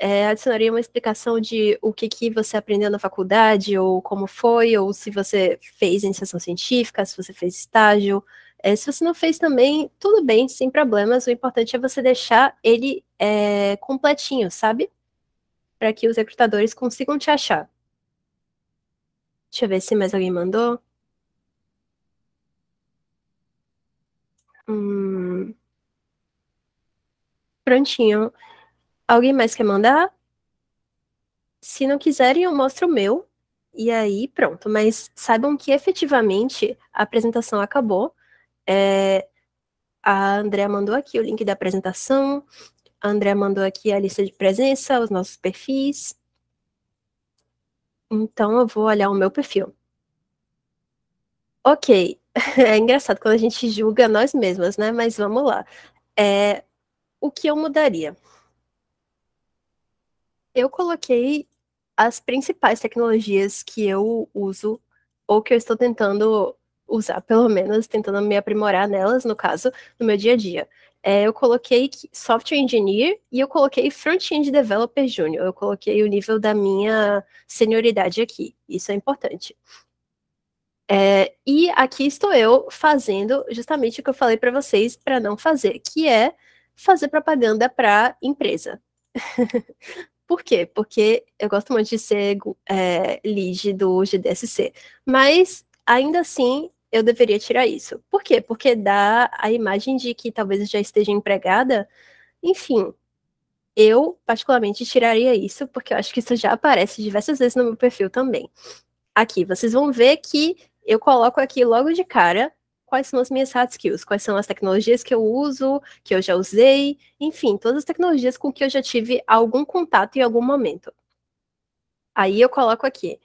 É, adicionaria uma explicação de o que, que você aprendeu na faculdade, ou como foi, ou se você fez iniciação científica, se você fez estágio. É, se você não fez também, tudo bem, sem problemas. O importante é você deixar ele é, completinho, sabe? para que os recrutadores consigam te achar. Deixa eu ver se mais alguém mandou. Hum. Prontinho. Alguém mais quer mandar? Se não quiserem, eu mostro o meu. E aí, pronto. Mas saibam que efetivamente a apresentação acabou. É, a Andrea mandou aqui o link da apresentação. A mandou aqui a lista de presença, os nossos perfis. Então, eu vou olhar o meu perfil. Ok, é engraçado quando a gente julga nós mesmas, né? Mas vamos lá. É, o que eu mudaria? Eu coloquei as principais tecnologias que eu uso, ou que eu estou tentando usar, pelo menos, tentando me aprimorar nelas, no caso, no meu dia a dia é, eu coloquei software engineer e eu coloquei front-end developer júnior. Eu coloquei o nível da minha senioridade aqui. Isso é importante. É, e aqui estou eu fazendo justamente o que eu falei para vocês para não fazer, que é fazer propaganda para empresa. Por quê? Porque eu gosto muito de ser é, lead do GDSC, mas ainda assim eu deveria tirar isso. Por quê? Porque dá a imagem de que talvez eu já esteja empregada. Enfim, eu particularmente tiraria isso, porque eu acho que isso já aparece diversas vezes no meu perfil também. Aqui, vocês vão ver que eu coloco aqui logo de cara quais são as minhas hard skills, quais são as tecnologias que eu uso, que eu já usei, enfim, todas as tecnologias com que eu já tive algum contato em algum momento. Aí eu coloco aqui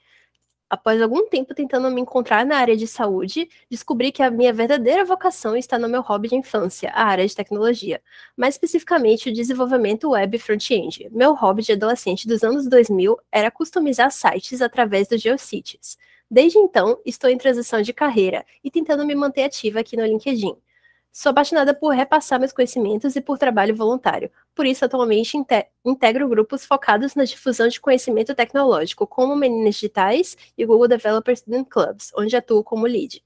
Após algum tempo tentando me encontrar na área de saúde, descobri que a minha verdadeira vocação está no meu hobby de infância, a área de tecnologia, mais especificamente o desenvolvimento web front-end. Meu hobby de adolescente dos anos 2000 era customizar sites através do GeoCities. Desde então, estou em transição de carreira e tentando me manter ativa aqui no LinkedIn. Sou apaixonada por repassar meus conhecimentos e por trabalho voluntário. Por isso, atualmente integro grupos focados na difusão de conhecimento tecnológico, como Meninas Digitais e Google Developer Student Clubs, onde atuo como lead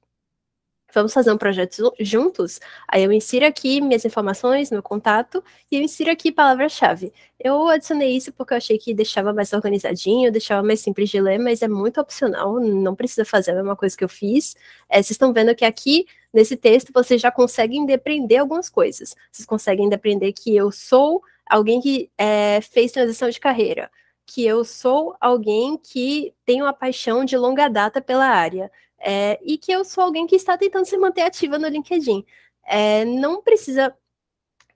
vamos fazer um projeto juntos? Aí eu insiro aqui minhas informações, meu contato, e eu insiro aqui palavra-chave. Eu adicionei isso porque eu achei que deixava mais organizadinho, deixava mais simples de ler, mas é muito opcional, não precisa fazer a mesma coisa que eu fiz. É, vocês estão vendo que aqui, nesse texto, vocês já conseguem depreender algumas coisas. Vocês conseguem depreender que eu sou alguém que é, fez transição de carreira, que eu sou alguém que tem uma paixão de longa data pela área, é, e que eu sou alguém que está tentando se manter ativa no LinkedIn. É, não precisa.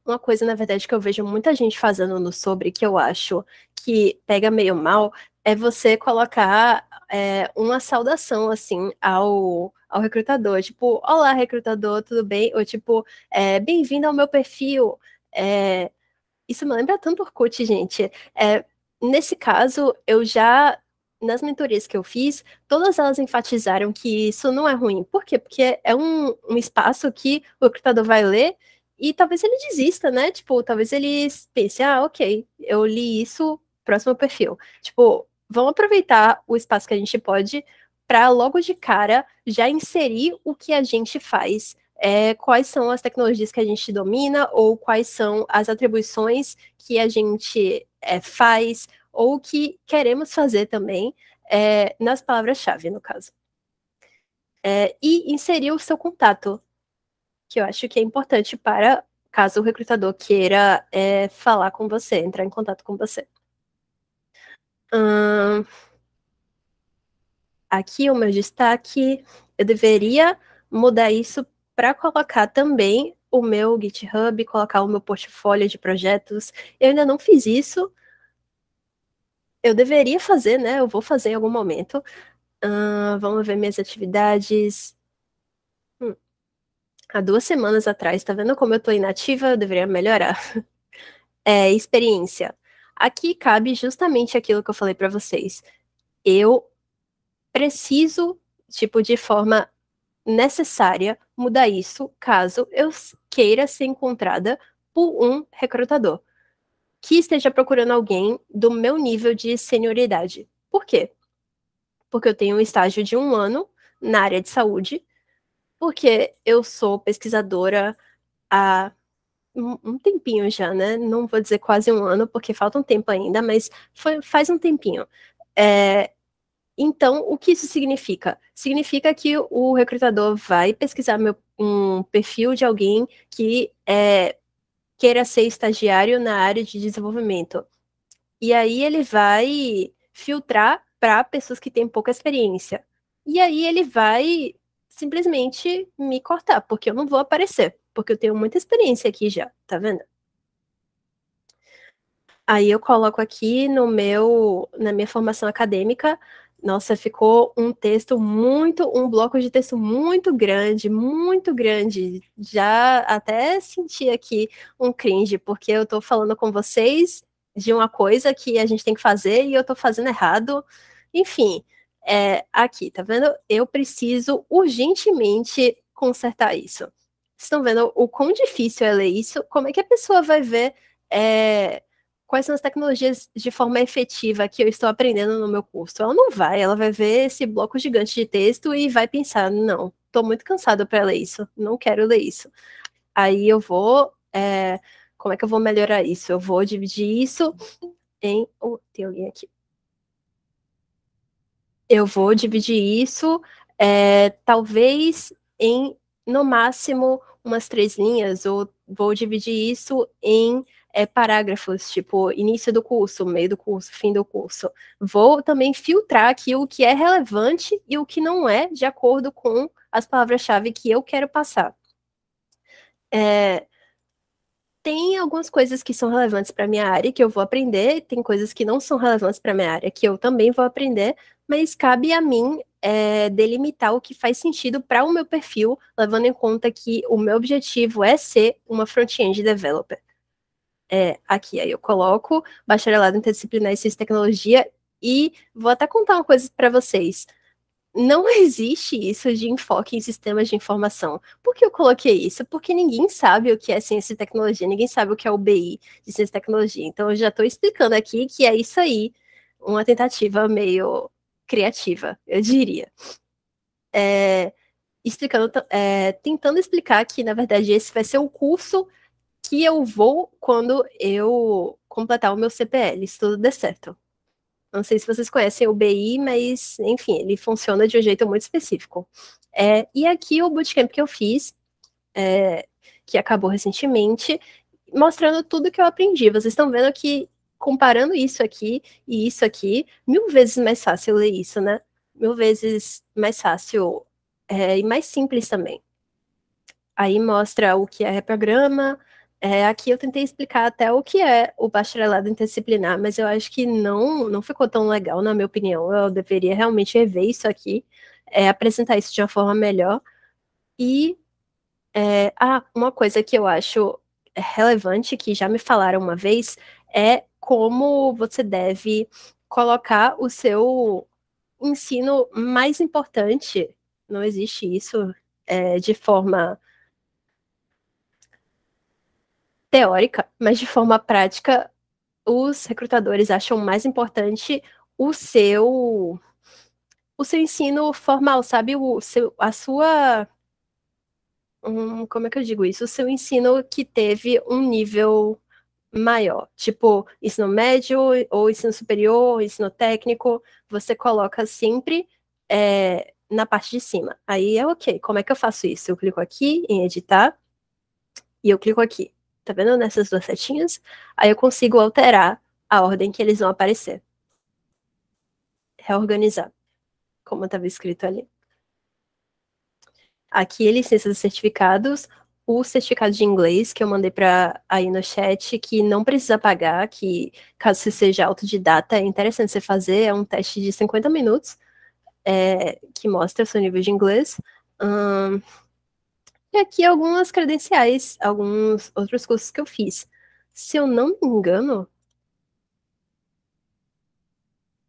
Uma coisa, na verdade, que eu vejo muita gente fazendo no sobre, que eu acho que pega meio mal, é você colocar é, uma saudação, assim, ao, ao recrutador. Tipo, olá, recrutador, tudo bem? Ou tipo, é, bem-vindo ao meu perfil. É, isso me lembra tanto Orkut, gente. É, nesse caso, eu já nas mentorias que eu fiz, todas elas enfatizaram que isso não é ruim. Por quê? Porque é um, um espaço que o recrutador vai ler e talvez ele desista, né? Tipo, talvez ele pense, ah, ok, eu li isso, próximo perfil. Tipo, vamos aproveitar o espaço que a gente pode para logo de cara já inserir o que a gente faz é, quais são as tecnologias que a gente domina ou quais são as atribuições que a gente é, faz ou o que queremos fazer também é, nas palavras-chave, no caso. É, e inserir o seu contato, que eu acho que é importante para caso o recrutador queira é, falar com você, entrar em contato com você. Hum, aqui o meu destaque, eu deveria mudar isso para colocar também o meu GitHub, colocar o meu portfólio de projetos. Eu ainda não fiz isso, eu deveria fazer, né? Eu vou fazer em algum momento. Uh, vamos ver minhas atividades. Hum. Há duas semanas atrás, tá vendo como eu tô inativa? Eu deveria melhorar. É, experiência. Aqui cabe justamente aquilo que eu falei para vocês. Eu preciso, tipo, de forma necessária, mudar isso caso eu queira ser encontrada por um recrutador que esteja procurando alguém do meu nível de senioridade. Por quê? Porque eu tenho um estágio de um ano na área de saúde, porque eu sou pesquisadora há um tempinho já, né? Não vou dizer quase um ano, porque falta um tempo ainda, mas foi, faz um tempinho. É, então, o que isso significa? Significa que o recrutador vai pesquisar meu, um perfil de alguém que é queira ser estagiário na área de desenvolvimento. E aí ele vai filtrar para pessoas que têm pouca experiência. E aí ele vai simplesmente me cortar, porque eu não vou aparecer, porque eu tenho muita experiência aqui já, tá vendo? Aí eu coloco aqui no meu na minha formação acadêmica nossa, ficou um texto muito, um bloco de texto muito grande, muito grande. Já até senti aqui um cringe, porque eu tô falando com vocês de uma coisa que a gente tem que fazer e eu tô fazendo errado. Enfim, é, aqui, tá vendo? Eu preciso urgentemente consertar isso. Vocês estão vendo o quão difícil é ler isso? Como é que a pessoa vai ver é, quais são as tecnologias de forma efetiva que eu estou aprendendo no meu curso. Ela não vai, ela vai ver esse bloco gigante de texto e vai pensar, não, estou muito cansada para ler isso, não quero ler isso. Aí eu vou, é, como é que eu vou melhorar isso? Eu vou dividir isso em... Oh, tem alguém aqui. Eu vou dividir isso, é, talvez em, no máximo, umas três linhas, ou vou dividir isso em é, parágrafos, tipo início do curso, meio do curso, fim do curso. Vou também filtrar aqui o que é relevante e o que não é, de acordo com as palavras-chave que eu quero passar. É, tem algumas coisas que são relevantes para minha área que eu vou aprender, tem coisas que não são relevantes para minha área que eu também vou aprender, mas cabe a mim é, delimitar o que faz sentido para o meu perfil, levando em conta que o meu objetivo é ser uma front-end developer é, aqui. Aí eu coloco bacharelado interdisciplinar em ciência e tecnologia e vou até contar uma coisa para vocês. Não existe isso de enfoque em sistemas de informação. Por que eu coloquei isso? Porque ninguém sabe o que é ciência e tecnologia, ninguém sabe o que é o BI de ciência e tecnologia. Então, eu já estou explicando aqui que é isso aí, uma tentativa meio criativa, eu diria. É, explicando, é, tentando explicar que, na verdade, esse vai ser um curso que eu vou quando eu completar o meu CPL, se tudo der certo. Não sei se vocês conhecem o BI, mas enfim, ele funciona de um jeito muito específico. É, e aqui o bootcamp que eu fiz, é, que acabou recentemente, mostrando tudo que eu aprendi. Vocês estão vendo que comparando isso aqui e isso aqui, mil vezes mais fácil ler isso, né? Mil vezes mais fácil é, e mais simples também. Aí mostra o que é reprograma, é, aqui eu tentei explicar até o que é o bacharelado interdisciplinar, mas eu acho que não, não ficou tão legal, na minha opinião. Eu deveria realmente rever isso aqui, é, apresentar isso de uma forma melhor. E é, ah, uma coisa que eu acho relevante, que já me falaram uma vez, é como você deve colocar o seu ensino mais importante. Não existe isso é, de forma teórica, mas de forma prática, os recrutadores acham mais importante o seu o seu ensino formal, sabe? O seu, a sua. um como é que eu digo isso? O seu ensino que teve um nível maior, tipo ensino médio ou ensino superior, ensino técnico, você coloca sempre é, na parte de cima. Aí é ok. Como é que eu faço isso? Eu clico aqui em editar e eu clico aqui tá vendo? Nessas duas setinhas. Aí eu consigo alterar a ordem que eles vão aparecer. Reorganizar, como estava escrito ali. Aqui, licenças e certificados. O certificado de inglês que eu mandei para aí no chat, que não precisa pagar, que caso você seja autodidata, é interessante você fazer, é um teste de 50 minutos, é, que mostra o seu nível de inglês. Hum, e aqui algumas credenciais, alguns outros cursos que eu fiz. Se eu não me engano,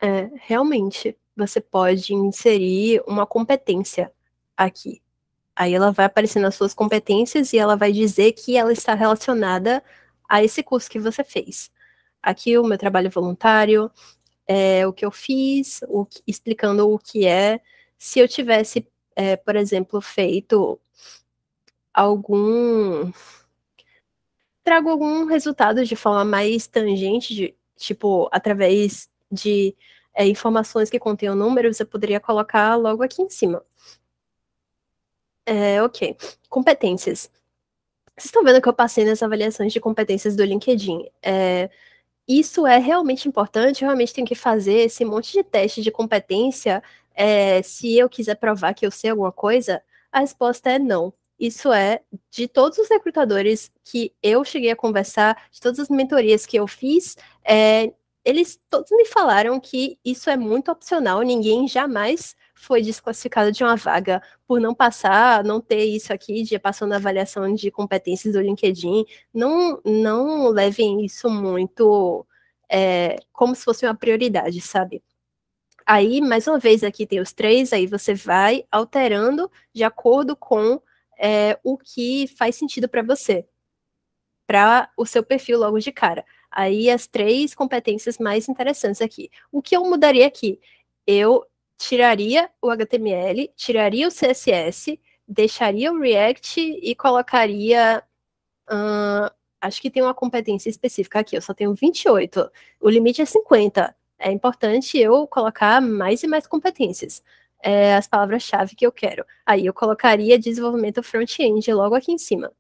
é, realmente você pode inserir uma competência aqui. Aí ela vai aparecer nas suas competências e ela vai dizer que ela está relacionada a esse curso que você fez. Aqui o meu trabalho voluntário, é, o que eu fiz, o explicando o que é. Se eu tivesse, é, por exemplo, feito algum. Trago algum resultado de forma mais tangente, de, tipo, através de é, informações que o números, você poderia colocar logo aqui em cima. É, ok. Competências. Vocês estão vendo que eu passei nas avaliações de competências do LinkedIn. É, isso é realmente importante, eu realmente tenho que fazer esse monte de teste de competência. É, se eu quiser provar que eu sei alguma coisa, a resposta é não. Isso é de todos os recrutadores que eu cheguei a conversar, de todas as mentorias que eu fiz, é, eles todos me falaram que isso é muito opcional, ninguém jamais foi desclassificado de uma vaga por não passar, não ter isso aqui de passou na avaliação de competências do LinkedIn. Não, não levem isso muito é, como se fosse uma prioridade, sabe? Aí, mais uma vez, aqui tem os três, aí você vai alterando de acordo com é, o que faz sentido para você, para o seu perfil logo de cara. Aí as três competências mais interessantes aqui. O que eu mudaria aqui? Eu tiraria o HTML, tiraria o CSS, deixaria o React e colocaria. Ah, acho que tem uma competência específica aqui, eu só tenho 28. O limite é 50. É importante eu colocar mais e mais competências é, as palavras-chave que eu quero. Aí eu colocaria desenvolvimento front-end logo aqui em cima.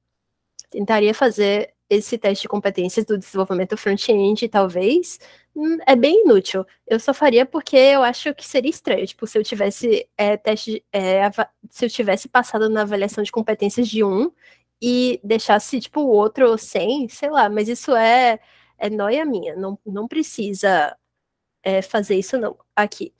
Tentaria fazer esse teste de competências do desenvolvimento front-end, talvez, hum, é bem inútil. Eu só faria porque eu acho que seria estranho. Tipo, se eu tivesse é, teste, é, se eu tivesse passado na avaliação de competências de um e deixasse tipo o outro sem, sei lá. Mas isso é é noia minha. Não, não precisa é, fazer isso não aqui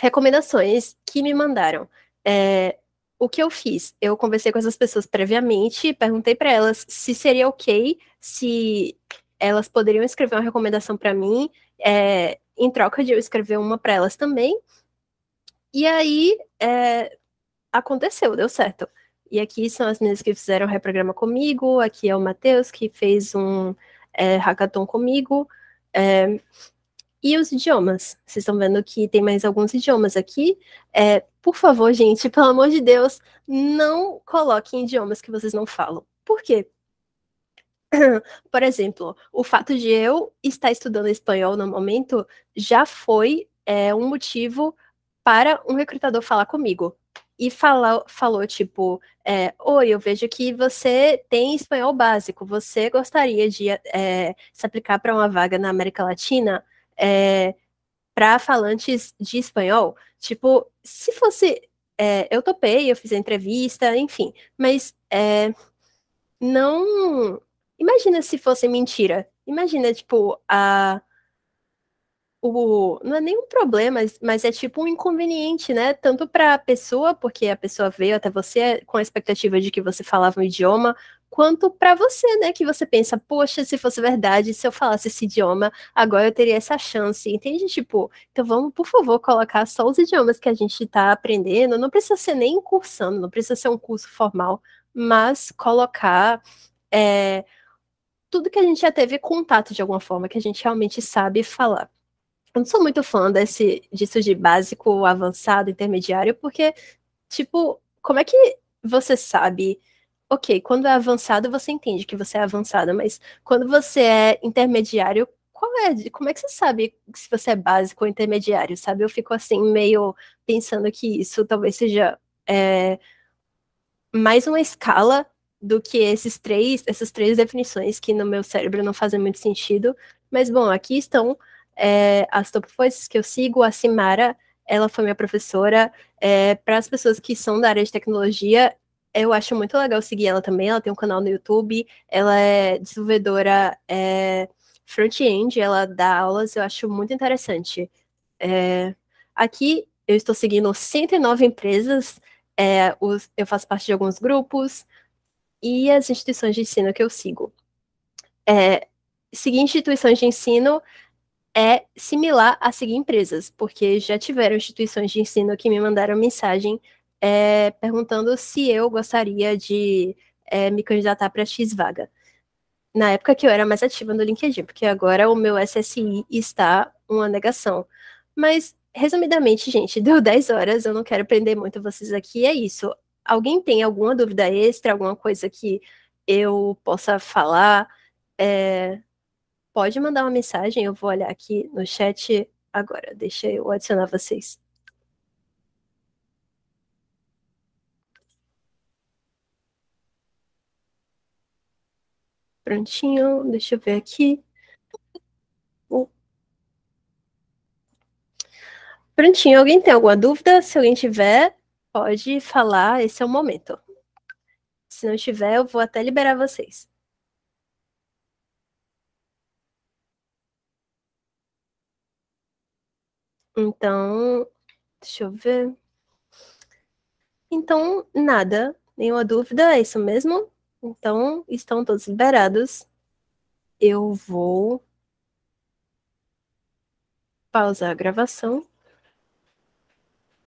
recomendações que me mandaram. É, o que eu fiz? Eu conversei com essas pessoas previamente, perguntei para elas se seria ok, se elas poderiam escrever uma recomendação para mim, é, em troca de eu escrever uma para elas também. E aí é, aconteceu, deu certo. E aqui são as meninas que fizeram o reprograma comigo, aqui é o Matheus, que fez um é, hackathon comigo. É, e os idiomas. Vocês estão vendo que tem mais alguns idiomas aqui. É, por favor, gente, pelo amor de Deus, não coloquem idiomas que vocês não falam. Por quê? Por exemplo, o fato de eu estar estudando espanhol no momento já foi é, um motivo para um recrutador falar comigo. E fala, falou, tipo, é, oi, eu vejo que você tem espanhol básico, você gostaria de é, se aplicar para uma vaga na América Latina? é, para falantes de espanhol. Tipo, se fosse. É, eu topei, eu fiz a entrevista, enfim, mas é, não. Imagina se fosse mentira. Imagina, tipo, a. O, não é nenhum problema, mas é tipo um inconveniente, né? Tanto para a pessoa, porque a pessoa veio até você com a expectativa de que você falava um idioma, quanto para você, né? Que você pensa, poxa, se fosse verdade, se eu falasse esse idioma, agora eu teria essa chance, entende? Tipo, então vamos, por favor, colocar só os idiomas que a gente está aprendendo, não precisa ser nem cursando, não precisa ser um curso formal, mas colocar é, tudo que a gente já teve contato de alguma forma, que a gente realmente sabe falar. Eu não sou muito fã desse, disso de básico, avançado, intermediário, porque, tipo, como é que você sabe ok, quando é avançado, você entende que você é avançada, mas quando você é intermediário, qual é, como é que você sabe se você é básico ou intermediário, sabe? Eu fico assim, meio pensando que isso talvez seja é, mais uma escala do que esses três, essas três definições que no meu cérebro não fazem muito sentido. Mas bom, aqui estão é, as top voices que eu sigo, a Simara, ela foi minha professora. É, Para as pessoas que são da área de tecnologia, eu acho muito legal seguir ela também. Ela tem um canal no YouTube, ela é desenvolvedora é, front-end, ela dá aulas, eu acho muito interessante. É, aqui eu estou seguindo 109 empresas, é, os, eu faço parte de alguns grupos e as instituições de ensino que eu sigo. É, seguir instituições de ensino é similar a seguir empresas, porque já tiveram instituições de ensino que me mandaram mensagem é, perguntando se eu gostaria de é, me candidatar para X vaga. Na época que eu era mais ativa no LinkedIn, porque agora o meu SSI está uma negação. Mas, resumidamente, gente, deu 10 horas, eu não quero prender muito vocês aqui, é isso. Alguém tem alguma dúvida extra, alguma coisa que eu possa falar? É, pode mandar uma mensagem, eu vou olhar aqui no chat agora. Deixa eu adicionar vocês. Prontinho, deixa eu ver aqui. Prontinho, alguém tem alguma dúvida? Se alguém tiver, pode falar, esse é o momento. Se não tiver, eu vou até liberar vocês. Então, deixa eu ver. Então, nada, nenhuma dúvida, é isso mesmo? Então, estão todos liberados. Eu vou pausar a gravação.